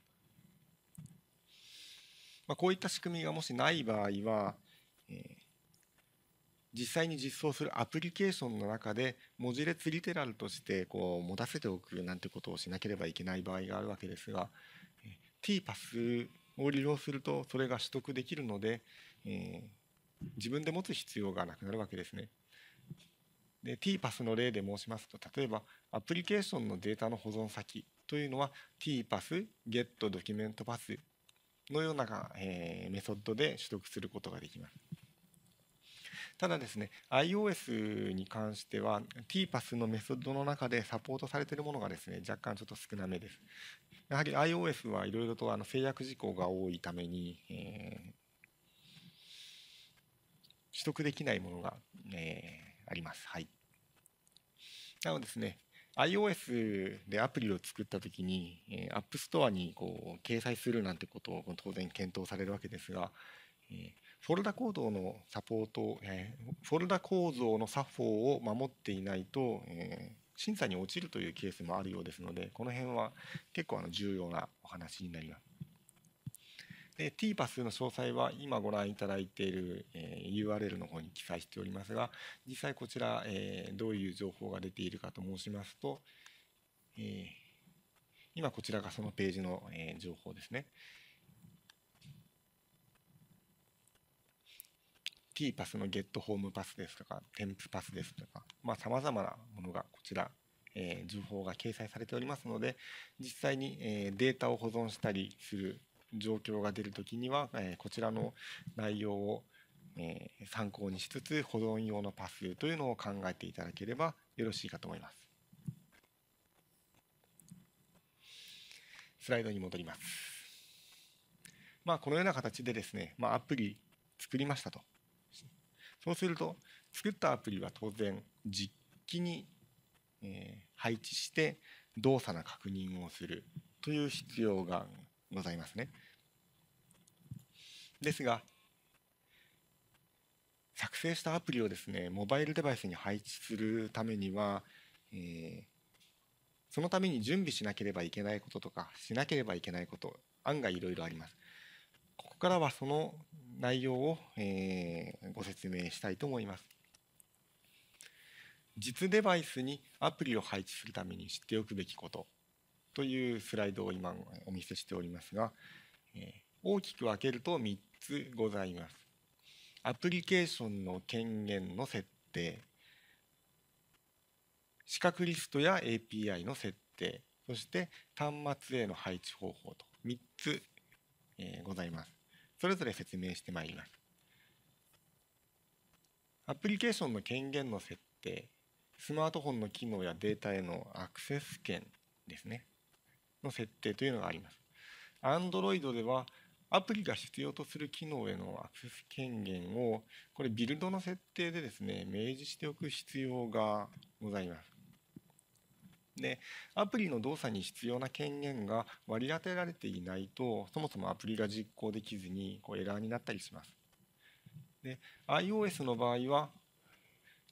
まあ、こういった仕組みがもしない場合は、えー実際に実装するアプリケーションの中で文字列リテラルとしてこう持たせておくなんてことをしなければいけない場合があるわけですが TPASS を利用するとそれが取得できるので、えー、自分で持つ必要がなくなるわけですね。で TPASS の例で申しますと例えばアプリケーションのデータの保存先というのは TPASS、g e t ドキュメントパスのような、えー、メソッドで取得することができます。ただですね iOS に関しては TPAS のメソッドの中でサポートされているものがですね若干ちょっと少なめですやはり iOS はいろいろとあの制約事項が多いために、えー、取得できないものが、えー、あります。はい。なのですね、iOS でアプリを作ったときに、えー、App Store にこう掲載するなんてことを当然検討されるわけですが、えーフォルダ構造のサポート、えー、フォルダ構造の作法を守っていないと、えー、審査に落ちるというケースもあるようですので、この辺は結構あの重要なお話になります。で TPAS の詳細は今ご覧いただいている、え URL の方に記載しておりますが、実際こちら、えどういう情報が出ているかと申しますと、え今こちらがそのページの、え情報ですね。T パスのゲットホームパスですとか、テンプパスですとか、まあ、まなものがこちら、えー、情報が掲載されておりますので、実際に、えデータを保存したりする状況が出るときには、えこちらの内容を、え参考にしつつ、保存用のパスというのを考えていただければよろしいかと思います。スライドに戻ります。まあ、このような形でですね、まあ、アプリ作りましたと。そうすると作ったアプリは当然実機に配置して動作の確認をするという必要がございますね。ですが作成したアプリをですねモバイルデバイスに配置するためには、えー、そのために準備しなければいけないこととかしなければいけないこと案外いろいろありますここからはその内容を、えー、ご説明したいと思います。実デバイスにアプリを配置するために知っておくべきことというスライドを今お見せしておりますが、え大きく分けると3つございます。アプリケーションの権限の設定、資格リストや API の設定、そして端末への配置方法と3つえー、ございます。それぞれ説明してまいります。アプリケーションの権限の設定、スマートフォンの機能やデータへのアクセス権ですね、の設定というのがあります。Android では、アプリが必要とする機能へのアクセス権限を、これ、ビルドの設定でですね、明示しておく必要がございます。でアプリの動作に必要な権限が割り当てられていないとそもそもアプリが実行できずにこうエラーになったりします。で iOS の場合は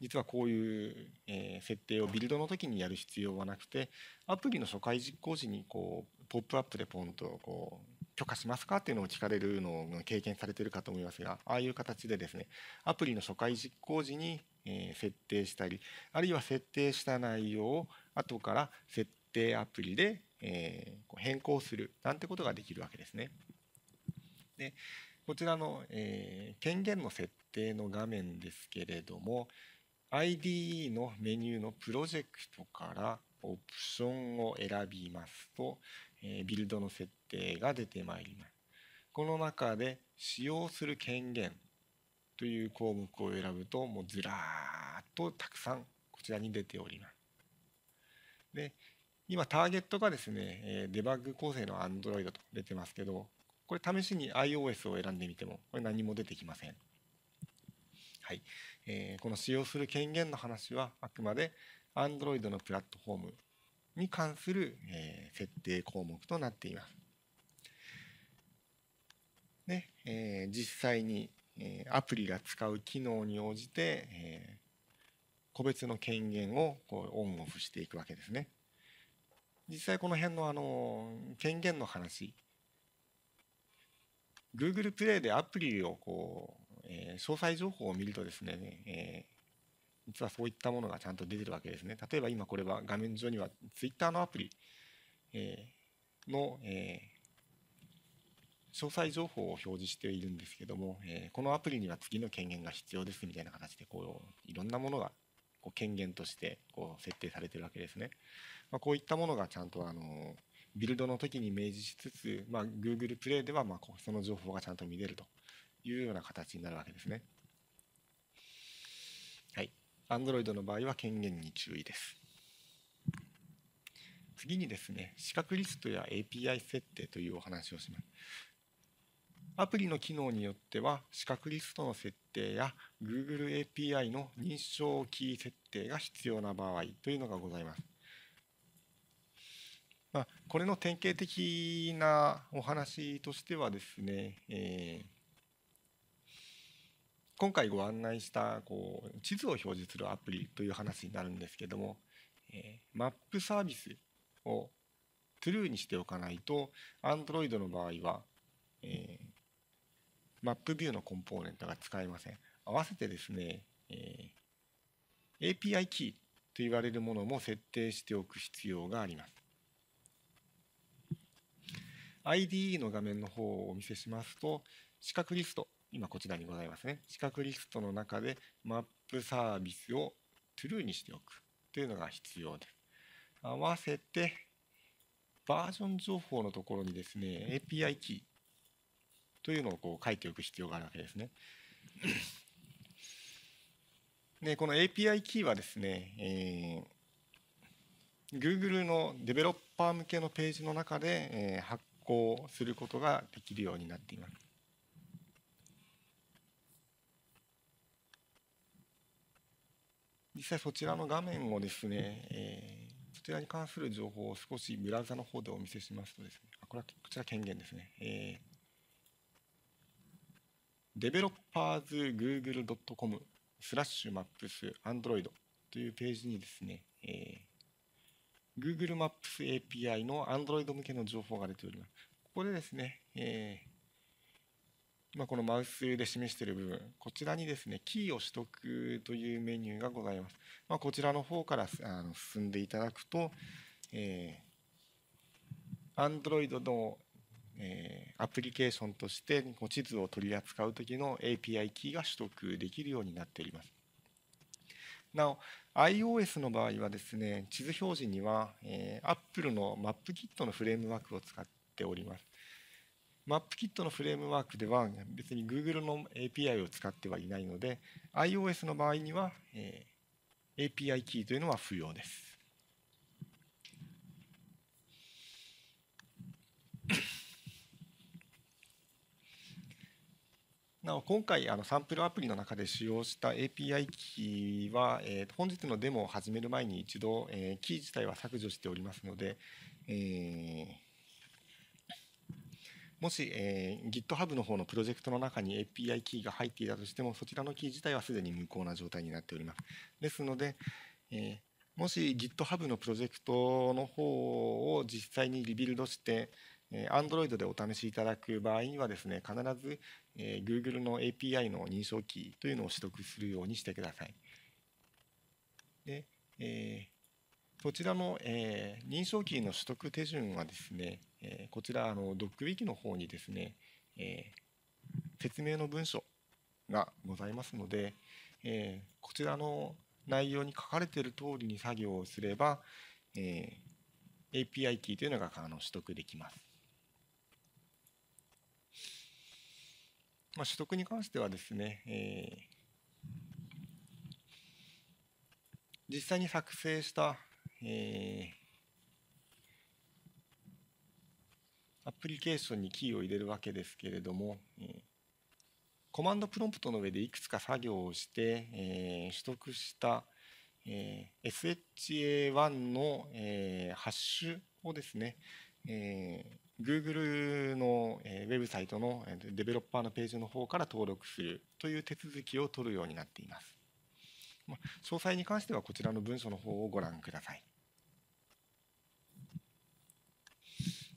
実はこういう、え設定をビルドの時にやる必要はなくてアプリの初回実行時にこうポップアップでポンとこう許可しますかっていうのを聞かれるのを経験されてるかと思いますがああいう形でですねアプリの初回実行時に、え設定したりあるいは設定した内容を後から設定アプリで、え変更するなんてことができるわけですね。でこちらの、え権限の設定の画面ですけれども IDE のメニューのプロジェクトからオプションを選びますと、えビルドの設定が出てまいります。この中で使用する権限という項目を選ぶともうずらーっとたくさんこちらに出ております。で、今ターゲットがですね、デバッグ構成の Android と出てますけど、これ試しに iOS を選んでみても、これ何も出てきません。はい。えー、この使用する権限の話は、あくまで Android のプラットフォームに関する、えー、設定項目となっています。ねえー、実際に、えー、アプリが使う機能に応じて、え個別の権限をこうオンオフしていくわけですね。実際この辺のあの権限の話 Google プレイでアプリをこう、えー、詳細情報を見るとですね、えー、実はそういったものがちゃんと出てるわけですね。例えば今これは画面上には Twitter のアプリ、えー、の、えー、詳細情報を表示しているんですけども、えー、このアプリには次の権限が必要ですみたいな形でこういろんなものがこう権限としてこう設定されてるわけですね。まあ、こういったものがちゃんとあのビルドの時に明示しつつ、まあ、Google プレイではまあその情報がちゃんと見れるというような形になるわけですね。はい。Android の場合は権限に注意です。次にですね、資格リストや API 設定というお話をします。アプリの機能によっては資格リストの設定や Google API の認証キー設定が必要な場合というのがございます。まあ、これの典型的なお話としてはですね、えー、今回ご案内したこう地図を表示するアプリという話になるんですけども、えー、マップサービスを True にしておかないと Android の場合は、えー、マップビューのコンポーネントが使えません。合わせてですね、えー、API キーと言われるものも設定しておく必要があります。IDE の画面の方をお見せしますと、四角リスト、今こちらにございますね。四角リストの中でマップサービスを true にしておくというのが必要です。合わせて、バージョン情報のところにですね、API キー、というのをこう書いておく必要があるわけですね。でこの API キーはですね、えー、Google のデベロッパー向けのページの中で、えー、発行することができるようになっています。実際そちらの画面をですね、えー、そちらに関する情報を少しブラウザの方でお見せしますとですね、あこれはこちら権限ですね、えー、developersgoogle.com スラッシュマップスアンドロイドというページにですね、えー、Google マ a p ス API のアンドロイド向けの情報が出ております。ここでですね、えー、このマウスで示している部分、こちらにですね、キーを取得というメニューがございます。まあ、こちらの方からあの進んでいただくと、えー、Android のえー、アプリケーションとしてこう地図を取り扱う時の API キーが取得できるようになっております。なお iOS の場合はですね地図表示には、えー、Apple の MapKit のフレームワークを使っております。MapKit のフレームワークでは別に Google の API を使ってはいないので iOS の場合には、えー、API キーというのは不要です。なお今回あのサンプルアプリの中で使用した API キーは、えー、本日のデモを始める前に一度、えー、キー自体は削除しておりますので、えー、もし、えー、GitHub の方のプロジェクトの中に API キーが入っていたとしてもそちらのキー自体はすでに無効な状態になっております。ですので、えー、もし GitHub のプロジェクトの方を実際にリビルドして Android でお試しいただく場合にはですね必ずえー、Google の API の認証キーというのを取得するようにしてください。で、えー、こちらの、えー、認証キーの取得手順はですね、えー、こちらあの DocWiki の方にですね、えー、説明の文書がございますので、えー、こちらの内容に書かれている通りに作業をすれば、えー、API キーというのがあの取得できます。まあ、取得に関してはですね、えー、実際に作成した、えー、アプリケーションにキーを入れるわけですけれども、えー、コマンドプロンプトの上でいくつか作業をして、えー、取得した、えー、SHA1 の、えー、ハッシュをですね、えー Google のウェブサイトのデベロッパーのページの方から登録するという手続きを取るようになっています。詳細に関してはこちらの文書の方をご覧ください。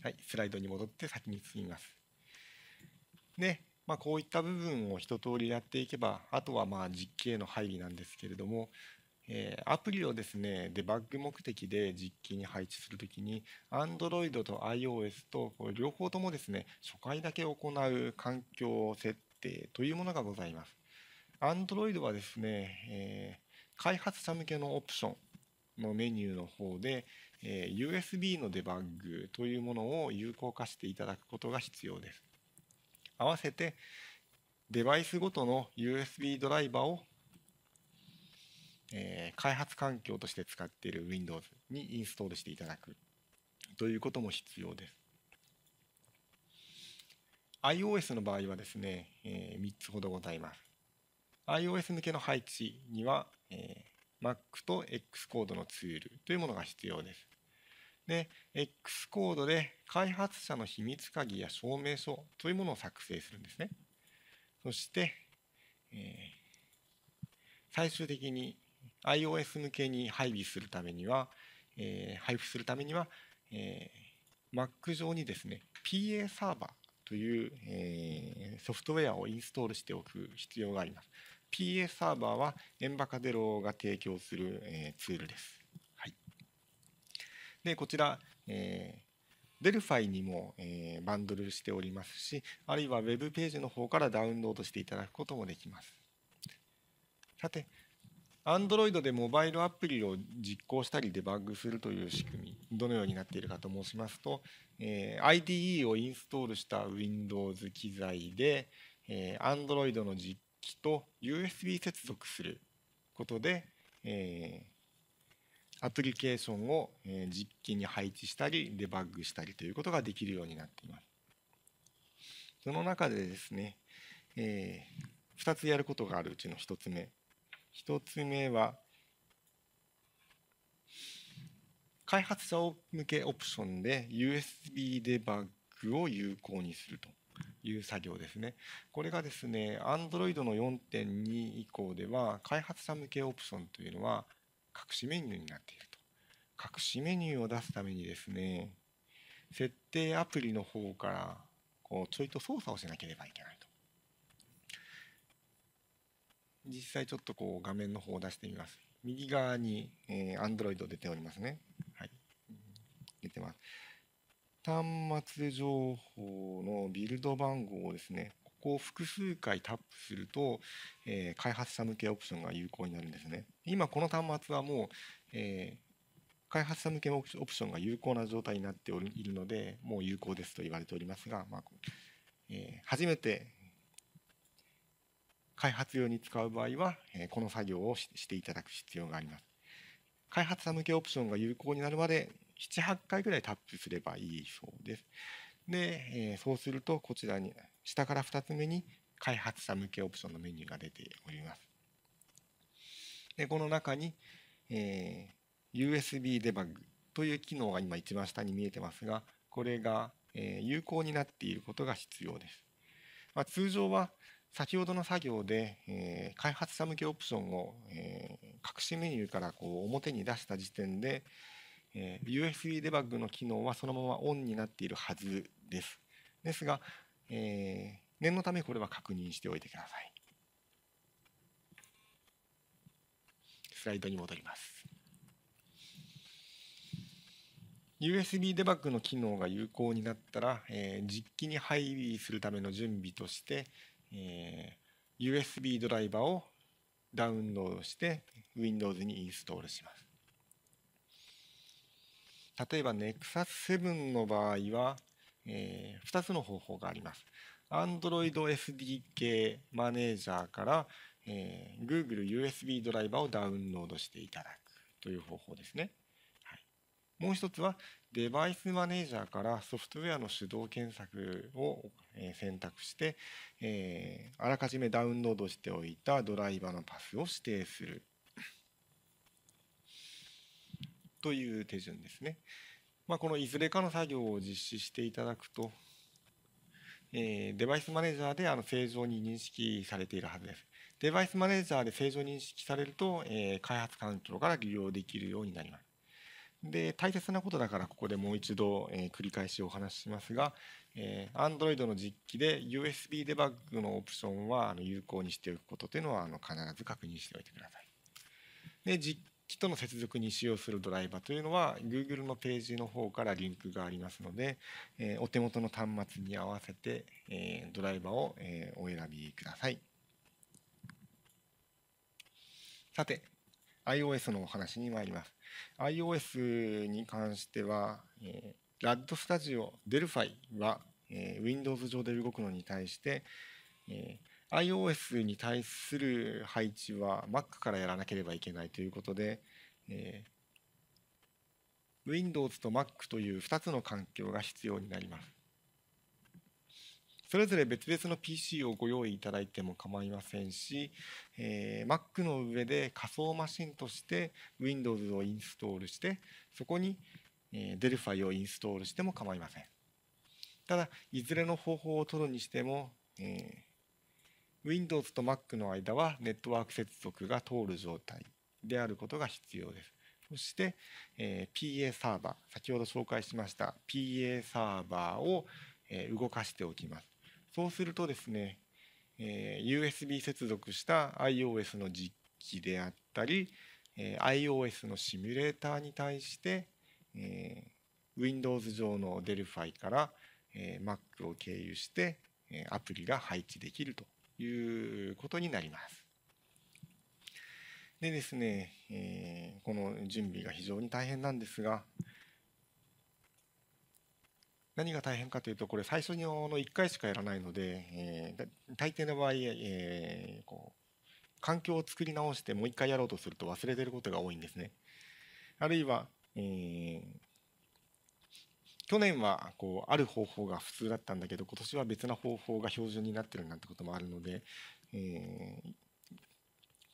はい、スライドに戻って先に進みます。で、まあ、こういった部分を一通りやっていけばあとはまあ実機への配備なんですけれどもえアプリをですね、デバッグ目的で実機に配置するときに、Android と iOS とこれ両方ともですね、初回だけ行う環境設定というものがございます。Android はですね、えー、開発者向けのオプションのメニューの方で、えー、USB のデバッグというものを有効化していただくことが必要です。合わせて、デバイスごとの USB ドライバーをえー、開発環境として使っている Windows にインストールしていただくということも必要です。iOS の場合はですね、えー、3つほどございます。iOS 向けの配置には、えー、Mac と X コードのツールというものが必要です。で、X コードで開発者の秘密鍵や証明書というものを作成するんですね。そして、えー、最終的に iOS 向けに配備するためには、えー、配布するためには、えー、Mac 上にですね PA サーバーという、えー、ソフトウェアをインストールしておく必要があります。PA サーバーはエンバカデロが提供する、えー、ツールです。はい、でこちら、えー、デルファイにも、えー、バンドルしておりますしあるいは Web ページの方からダウンロードしていただくこともできます。さて、Android でモバイルアプリを実行したりデバッグするという仕組み、どのようになっているかと申しますと、え IDE をインストールした Windows 機材で、え Android の実機と USB 接続することで、えアプリケーションを実機に配置したり、デバッグしたりということができるようになっています。その中でですね、え2つやることがあるうちの1つ目、1つ目は開発者向けオプションで USB デバッグを有効にするという作業ですね。これがですね、Android の4.2以降では開発者向けオプションというのは隠しメニューになっていると。隠しメニューを出すためにですね、設定アプリの方からこうちょいと操作をしなければいけない。実際ちょっとこう画面の方を出してみます。右側に、えー、Android 出ておりますね。はい。出てます。端末情報のビルド番号をですね、ここを複数回タップすると、えー、開発者向けオプションが有効になるんですね。今この端末はもう、えー、開発者向けオプションが有効な状態になっておいるので、もう有効ですと言われておりますが、まあ、えー、初めて開発用に使う場合は、えこの作業をしていただく必要があります。開発者向けオプションが有効になるまで7、8回ぐらいタップすればいいそうです。で、えそうするとこちらに下から2つ目に開発者向けオプションのメニューが出ております。でこの中に、えー、USB デバッグという機能が今一番下に見えてますがこれが、えー、有効になっていることが必要です。まあ、通常は先ほどの作業で、えー、開発者向けオプションを、えー、隠しメニューからこう表に出した時点で、えー、USB デバッグの機能はそのままオンになっているはずです。ですが、えー、念のためこれは確認しておいてください。スライドに戻ります。USB デバッグの機能が有効になったら、えー、実機に配備するための準備として、えー、USB ドライバーをダウンロードして Windows にインストールします例えば Nexus7 の場合は、えー、2つの方法があります Android SDK マネージャーから、えー、Google USB ドライバーをダウンロードしていただくという方法ですね、はい、もう一つはデバイスマネージャーからソフトウェアの手動検索を選択して、えー、あらかじめダウンロードしておいたドライバーのパスを指定する という手順ですね。まあ、このいずれかの作業を実施していただくと、えー、デバイスマネージャーであの正常に認識されているはずです。デバイスマネージャーで正常認識されると、えー、開発環境から利用できるようになります。で大切なことだからここでもう一度、えー、繰り返しお話ししますが、えー、Android の実機で USB デバッグのオプションはあの有効にしておくことというのはあの必ず確認しておいてください。で実機との接続に使用するドライバーというのは Google のページの方からリンクがありますので、えー、お手元の端末に合わせて、えドライバーを、えお選びください。さて iOS のお話に参ります。iOS に関しては、えー、RAD Studio、Delphi は、え Windows 上で動くのに対して、え iOS に対する配置は Mac からやらなければいけないということで、え Windows と Mac という2つの環境が必要になります。それぞれ別々の PC をご用意いただいても構いませんし、えー、Mac の上で仮想マシンとして Windows をインストールしてそこに Delphi をインストールしても構いませんただいずれの方法を取るにしても、えー、Windows と Mac の間はネットワーク接続が通る状態であることが必要ですそして、えー、PA サーバー先ほど紹介しました PA サーバーを動かしておきますそうするとですね、え USB 接続した iOS の実機であったり、え iOS のシミュレーターに対して、え Windows 上の Delphi から、え Mac を経由して、えアプリが配置できるということになります。でですね、えこの準備が非常に大変なんですが、何が大変かというとこれ最初の1回しかやらないので、えー、大抵の場合、えー、こう環境を作り直してもう1回やろうとすると忘れてることが多いんですね。あるいは、えー、去年はこうある方法が普通だったんだけど今年は別な方法が標準になってるなんてこともあるので、えー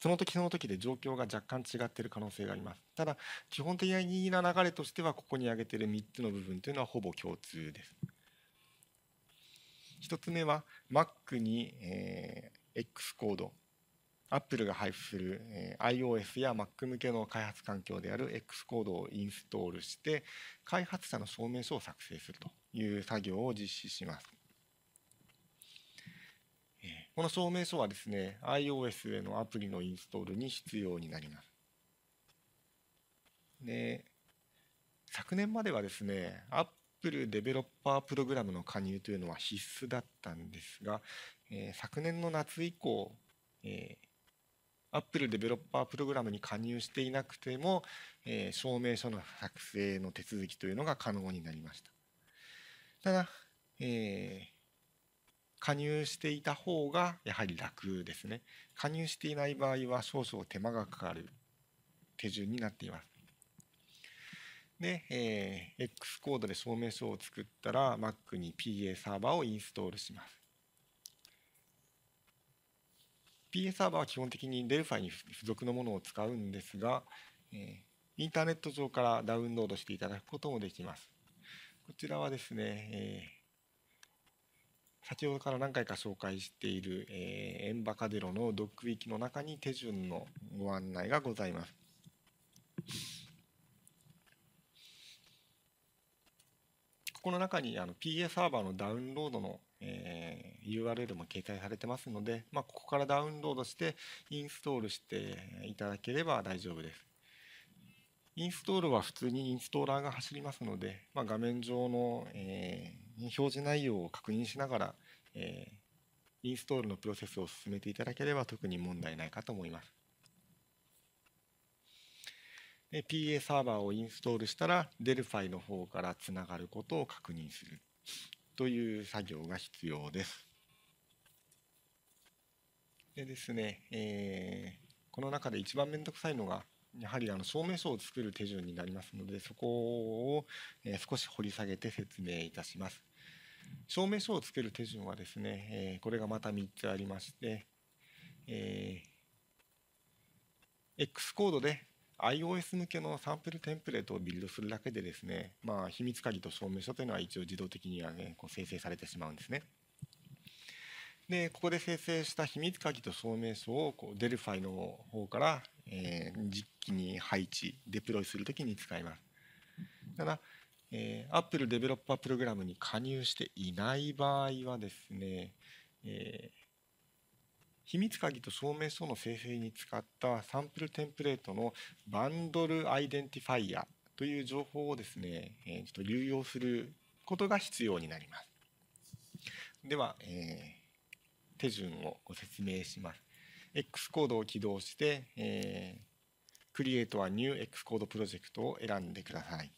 その時その時で状況が若干違っている可能性があります。ただ、基本的な流れとしては、ここに挙げている3つの部分というのはほぼ共通です。1つ目は、Mac に、えー、X コード、Apple が配布する、えー、iOS や Mac 向けの開発環境である X コードをインストールして、開発者の証明書を作成するという作業を実施します。この証明書はですね、iOS へのアプリのインストールに必要になります。で、昨年まではですね、Apple デベロッパープログラムの加入というのは必須だったんですが、えー、昨年の夏以降、えー、Apple デベロッパープログラムに加入していなくても、えー、証明書の作成の手続きというのが可能になりました。ただ、えー加入していた方がやはり楽ですね。加入していない場合は少々手間がかかる手順になっています。で、えー、X コードで証明書を作ったら Mac に PA サーバーをインストールします。PA サーバーは基本的に Delphi に付属のものを使うんですが、えー、インターネット上からダウンロードしていただくこともできます。こちらはですね、えー、先ほどから何回か紹介している、えー、エンバカデロのドックウィキの中に手順のご案内がございます。ここの中にあの PA サーバーのダウンロードの、えー、URL も掲載されてますので、まあ、ここからダウンロードしてインストールしていただければ大丈夫です。インストールは普通にインストーラーが走りますので、まあ、画面上の、えー表示内容を確認しながら、えー、インストールのプロセスを進めていただければ特に問題ないかと思います。PA サーバーをインストールしたら Delphi の方からつながることを確認するという作業が必要です。でですね、えー、この中で一番めんどくさいのがやはりあの証明書を作る手順になりますのでそこを少し掘り下げて説明いたします証明書を作る手順はですねこれがまた3つありまして、えー、X コードで iOS 向けのサンプルテンプレートをビルドするだけでですね、まあ、秘密鍵と証明書というのは一応自動的には、ね、こう生成されてしまうんですね。でここで生成した秘密鍵と証明書をこう Delphi の方から、えー、実機に配置デプロイするときに使いますただ、えー、Apple デベロッパープログラムに加入していない場合はですね、えー、秘密鍵と証明書の生成に使ったサンプルテンプレートのバンドルアイデンティファイアという情報をですね、えー、ちょっと流用することが必要になりますでは、えー手順をご説明します。X コードを起動して、えー、Create a new X コードプロジェクトを選んでください。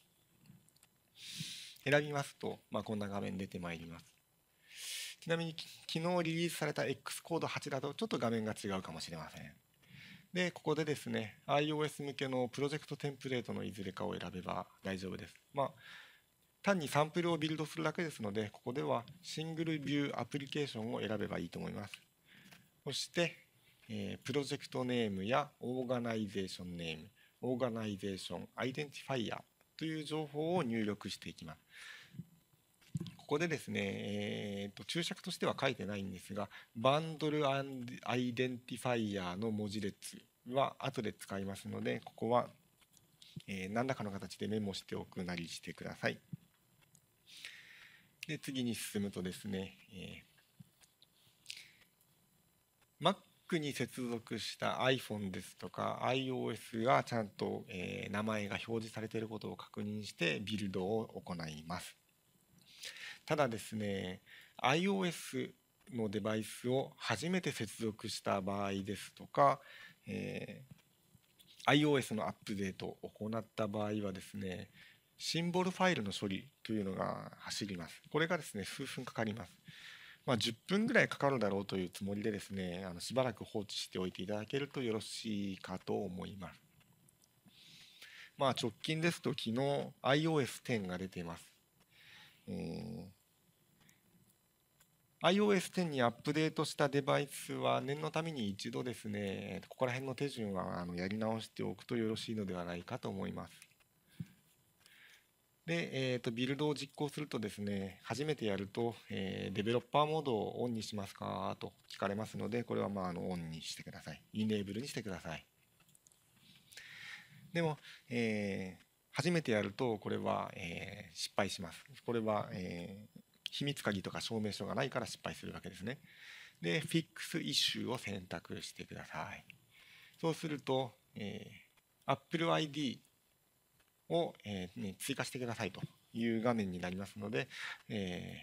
選びますと、まあ、こんな画面出てまいります。ちなみに昨日リリースされた X コード8だとちょっと画面が違うかもしれません。で、ここでですね、iOS 向けのプロジェクトテンプレートのいずれかを選べば大丈夫です。まあ単にサンプルをビルドするだけですので、ここではシングルビューアプリケーションを選べばいいと思います。そして、えー、プロジェクトネームやオーガナイゼーションネーム、オーガナイゼーション、アイデンティファイアという情報を入力していきます。ここでですね、えーと、注釈としては書いてないんですが、バンドルアイデンティファイアの文字列は後で使いますので、ここは、えー、何らかの形でメモしておくなりしてください。で次に進むとですね、えー、Mac に接続した iPhone ですとか iOS がちゃんと、えー、名前が表示されていることを確認してビルドを行います。ただですね iOS のデバイスを初めて接続した場合ですとか、えー、iOS のアップデートを行った場合はですねシンボルファイルの処理というのが走ります。これがですね、数分かかります。まあ、10分ぐらいかかるだろうというつもりでですね、あのしばらく放置しておいていただけるとよろしいかと思います。まあ、直近ですと昨日 iOS10 が出ています。えー、iOS10 にアップデートしたデバイスは念のために一度ですね、ここら辺の手順はあのやり直しておくとよろしいのではないかと思います。で、えーと、ビルドを実行するとですね、初めてやると、えー、デベロッパーモードをオンにしますかと聞かれますので、これはまああのオンにしてください。イネーブルにしてください。でも、えー、初めてやると、これは、えー、失敗します。これは、えー、秘密鍵とか証明書がないから失敗するわけですね。で、フィックスイシューを選択してください。そうすると、えー、Apple ID を、えー、追加してくださいという画面になりますので、え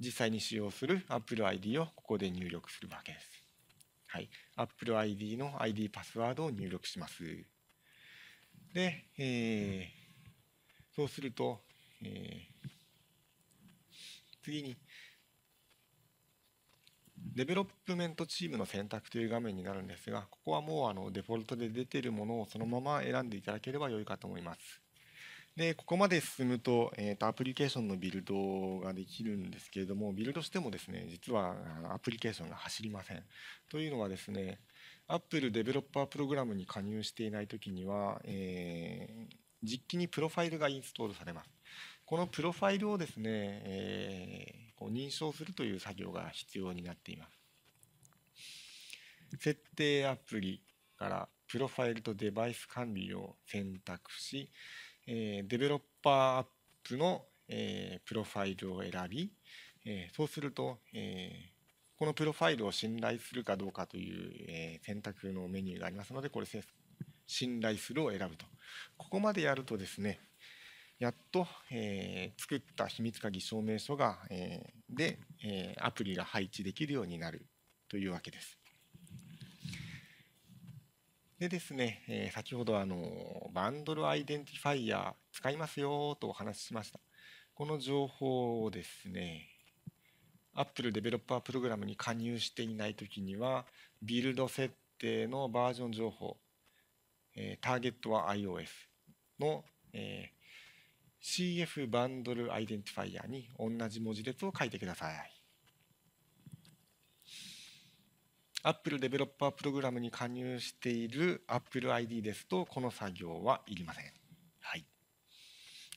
ー、実際に使用する Apple ID をここで入力するわけです。はい、Apple ID の ID パスワードを入力します。で、えー、そうすると、えー、次にデベロップメントチームの選択という画面になるんですが、ここはもうあのデフォルトで出ているものをそのまま選んでいただければ良いかと思います。で、ここまで進むと、えっ、ー、と、アプリケーションのビルドができるんですけれども、ビルドしてもですね、実はアプリケーションが走りません。というのはですね、Apple デベロッパープログラムに加入していないときには、えー、実機にプロファイルがインストールされます。このプロファイルをですね、えーこう認証するという作業が必要になっています。設定アプリからプロファイルとデバイス管理を選択し、えデベロッパーアップの、えプロファイルを選び、えそうすると、えこのプロファイルを信頼するかどうかという、え選択のメニューがありますので、これ、信頼するを選ぶと。ここまでやるとですね、やっと、えー、作った秘密鍵証明書が、えー、で、えー、アプリが配置できるようになるというわけです。でですね、えー、先ほどあのバンドルアイデンティファイヤー使いますよとお話ししました。この情報をですね、Apple デベロッパープログラムに加入していないときには、ビルド設定のバージョン情報、えー、ターゲットは iOS の、えー、CF バンドルアイデンティファイアに同じ文字列を書いてください。Apple デベロッパープログラムに加入している Apple ID ですと、この作業はいりません。はい。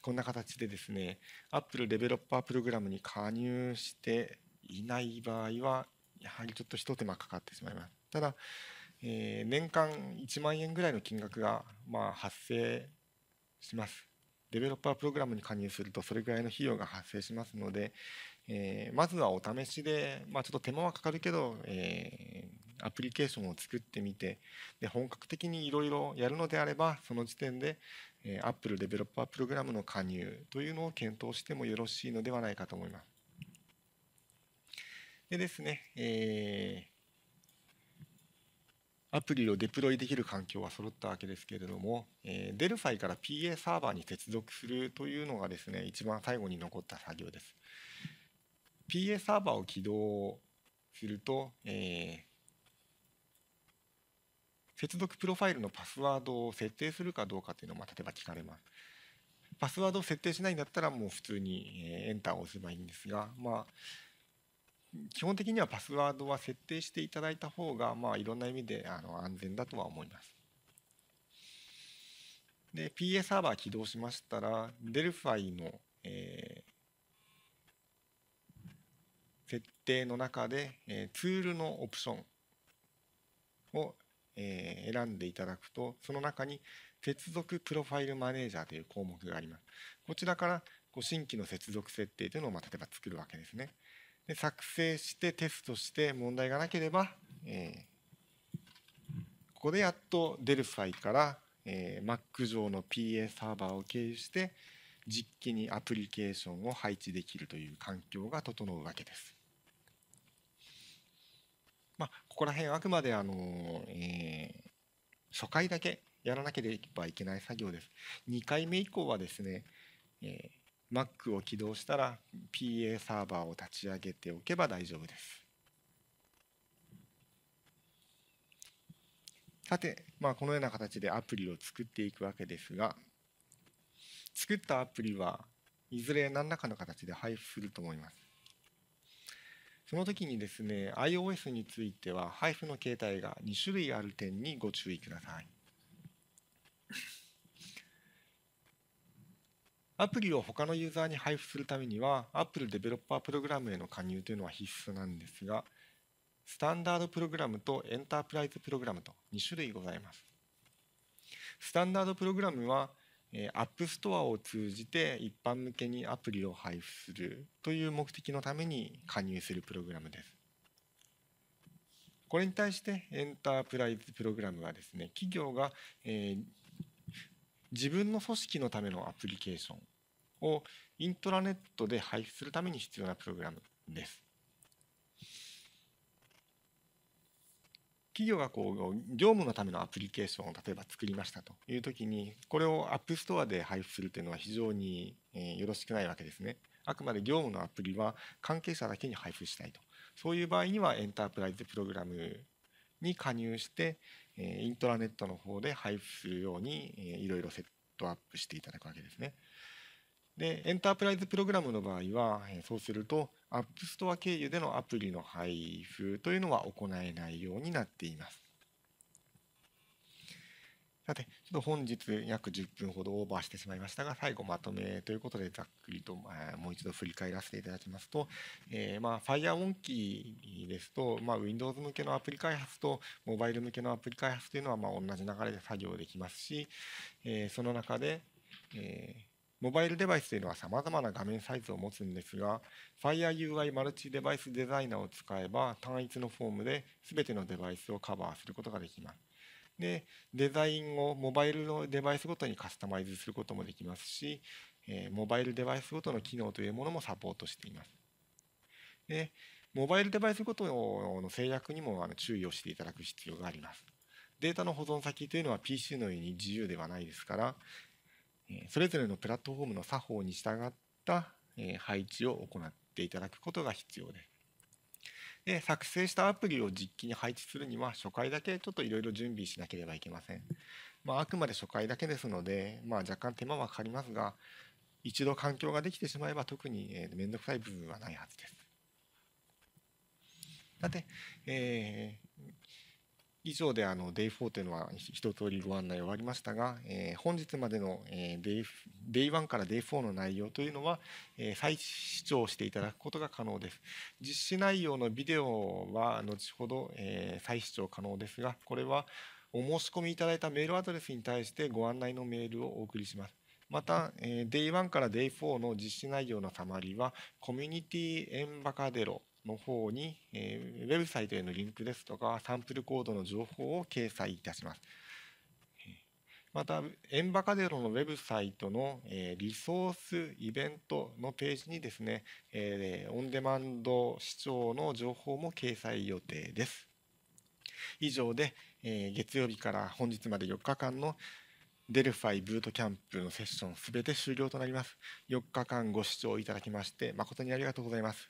こんな形でですね、Apple デベロッパープログラムに加入していない場合は、やはりちょっとひと手間かかってしまいます。ただ、えー、年間1万円ぐらいの金額が、まあ、発生します。デベロッパープログラムに加入するとそれぐらいの費用が発生しますので、えー、まずはお試しで、まあ、ちょっと手間はかかるけど、えー、アプリケーションを作ってみてで本格的にいろいろやるのであればその時点で、えー、Apple デベロッパープログラムの加入というのを検討してもよろしいのではないかと思います。でですね、えアプリをデプロイできる環境は揃ったわけですけれども、えー、デルファイから PA サーバーに接続するというのがですね一番最後に残った作業です PA サーバーを起動すると、えー、接続プロファイルのパスワードを設定するかどうかというのも例えば聞かれますパスワードを設定しないんだったらもう普通にエンターを押せばいいんですがまあ基本的にはパスワードは設定していただいた方が、まあ、いろんな意味であの安全だとは思います。で、PA サーバー起動しましたら、Delphi の、えー、設定の中で、えー、ツールのオプションを、えー、選んでいただくと、その中に接続プロファイルマネージャーという項目があります。こちらからご新規の接続設定というのを、まあ、例えば作るわけですね。で作成してテストして問題がなければ、えー、ここでやっと出る際から、えー、Mac 上の PA サーバーを経由して実機にアプリケーションを配置できるという環境が整うわけです。まあ、ここら辺はあくまであの、えー、初回だけやらなければいけない作業です。2回目以降はですね、えー、Mac を起動したら PA サーバーを立ち上げておけば大丈夫です。さて、まあ、このような形でアプリを作っていくわけですが作ったアプリはいずれ何らかの形で配布すると思います。その時にですね iOS については配布の形態が2種類ある点にご注意ください。アプリを他のユーザーに配布するためには Apple デベロッパープログラムへの加入というのは必須なんですがスタンダードプログラムとエンタープライズプログラムと2種類ございますスタンダードプログラムは App Store を通じて一般向けにアプリを配布するという目的のために加入するプログラムですこれに対してエンタープライズプログラムはですね企業が自分の組織のためのアプリケーションをイントラネットで配布するために必要なプログラムです。企業がこう業務のためのアプリケーションを例えば作りましたという時にこれをアップストアで配布するというのは非常によろしくないわけですね。あくまで業務のアプリは関係者だけに配布したいと。そういう場合にはエンタープライズプログラムに加入してイントラネットの方で配布するようにいろいろセットアップしていただくわけですね。で、エンタープライズプログラムの場合は、そうすると、App Store 経由でのアプリの配布というのは行えないようになっています。さて、ちょっと本日約10分ほどオーバーしてしまいましたが、最後まとめということで、ざっくりと、まあ、もう一度振り返らせていただきますと、えー、まあ、FireMonkey ですと、まあ、Windows 向けのアプリ開発と、モバイル向けのアプリ開発というのは、まあ、同じ流れで作業できますし、えー、その中で、えーモバイルデバイスというのは様々な画面サイズを持つんですが、FireUI マルチデバイスデザイナーを使えば単一のフォームで全てのデバイスをカバーすることができます。でデザインをモバイルのデバイスごとにカスタマイズすることもできますし、えモバイルデバイスごとの機能というものもサポートしています。でモバイルデバイスごとの制約にも注意をしていただく必要があります。データの保存先というのは PC のように自由ではないですから、それぞれのプラットフォームの作法に従った配置を行っていただくことが必要です。で作成したアプリを実機に配置するには初回だけちょっといろいろ準備しなければいけません、まあ、あくまで初回だけですので、まあ、若干手間はかかりますが一度環境ができてしまえば特に面倒くさい部分はないはずですさて、えー以上であのデイ4というのは一通りご案内終わりましたが、えー、本日までの、えー、デイデイ1からデイ4の内容というのは、えー、再視聴していただくことが可能です。実施内容のビデオは後ほど、えー、再視聴可能ですが、これはお申し込みいただいたメールアドレスに対してご案内のメールをお送りします。また、えー、デイ1からデイ4の実施内容のサマリは、コミュニティエンバカデロの方に、えー、ウェブサイトへのリンクですとか、サンプルコードの情報を掲載いたします。また、エンバカデロのウェブサイトの、えー、リソースイベントのページにですね、えー、オンデマンド視聴の情報も掲載予定です。以上で、えー、月曜日から本日まで4日間のデルファイブートキャンプのセッションすべて終了となります。4日間ご視聴いただきまして誠にありがとうございます。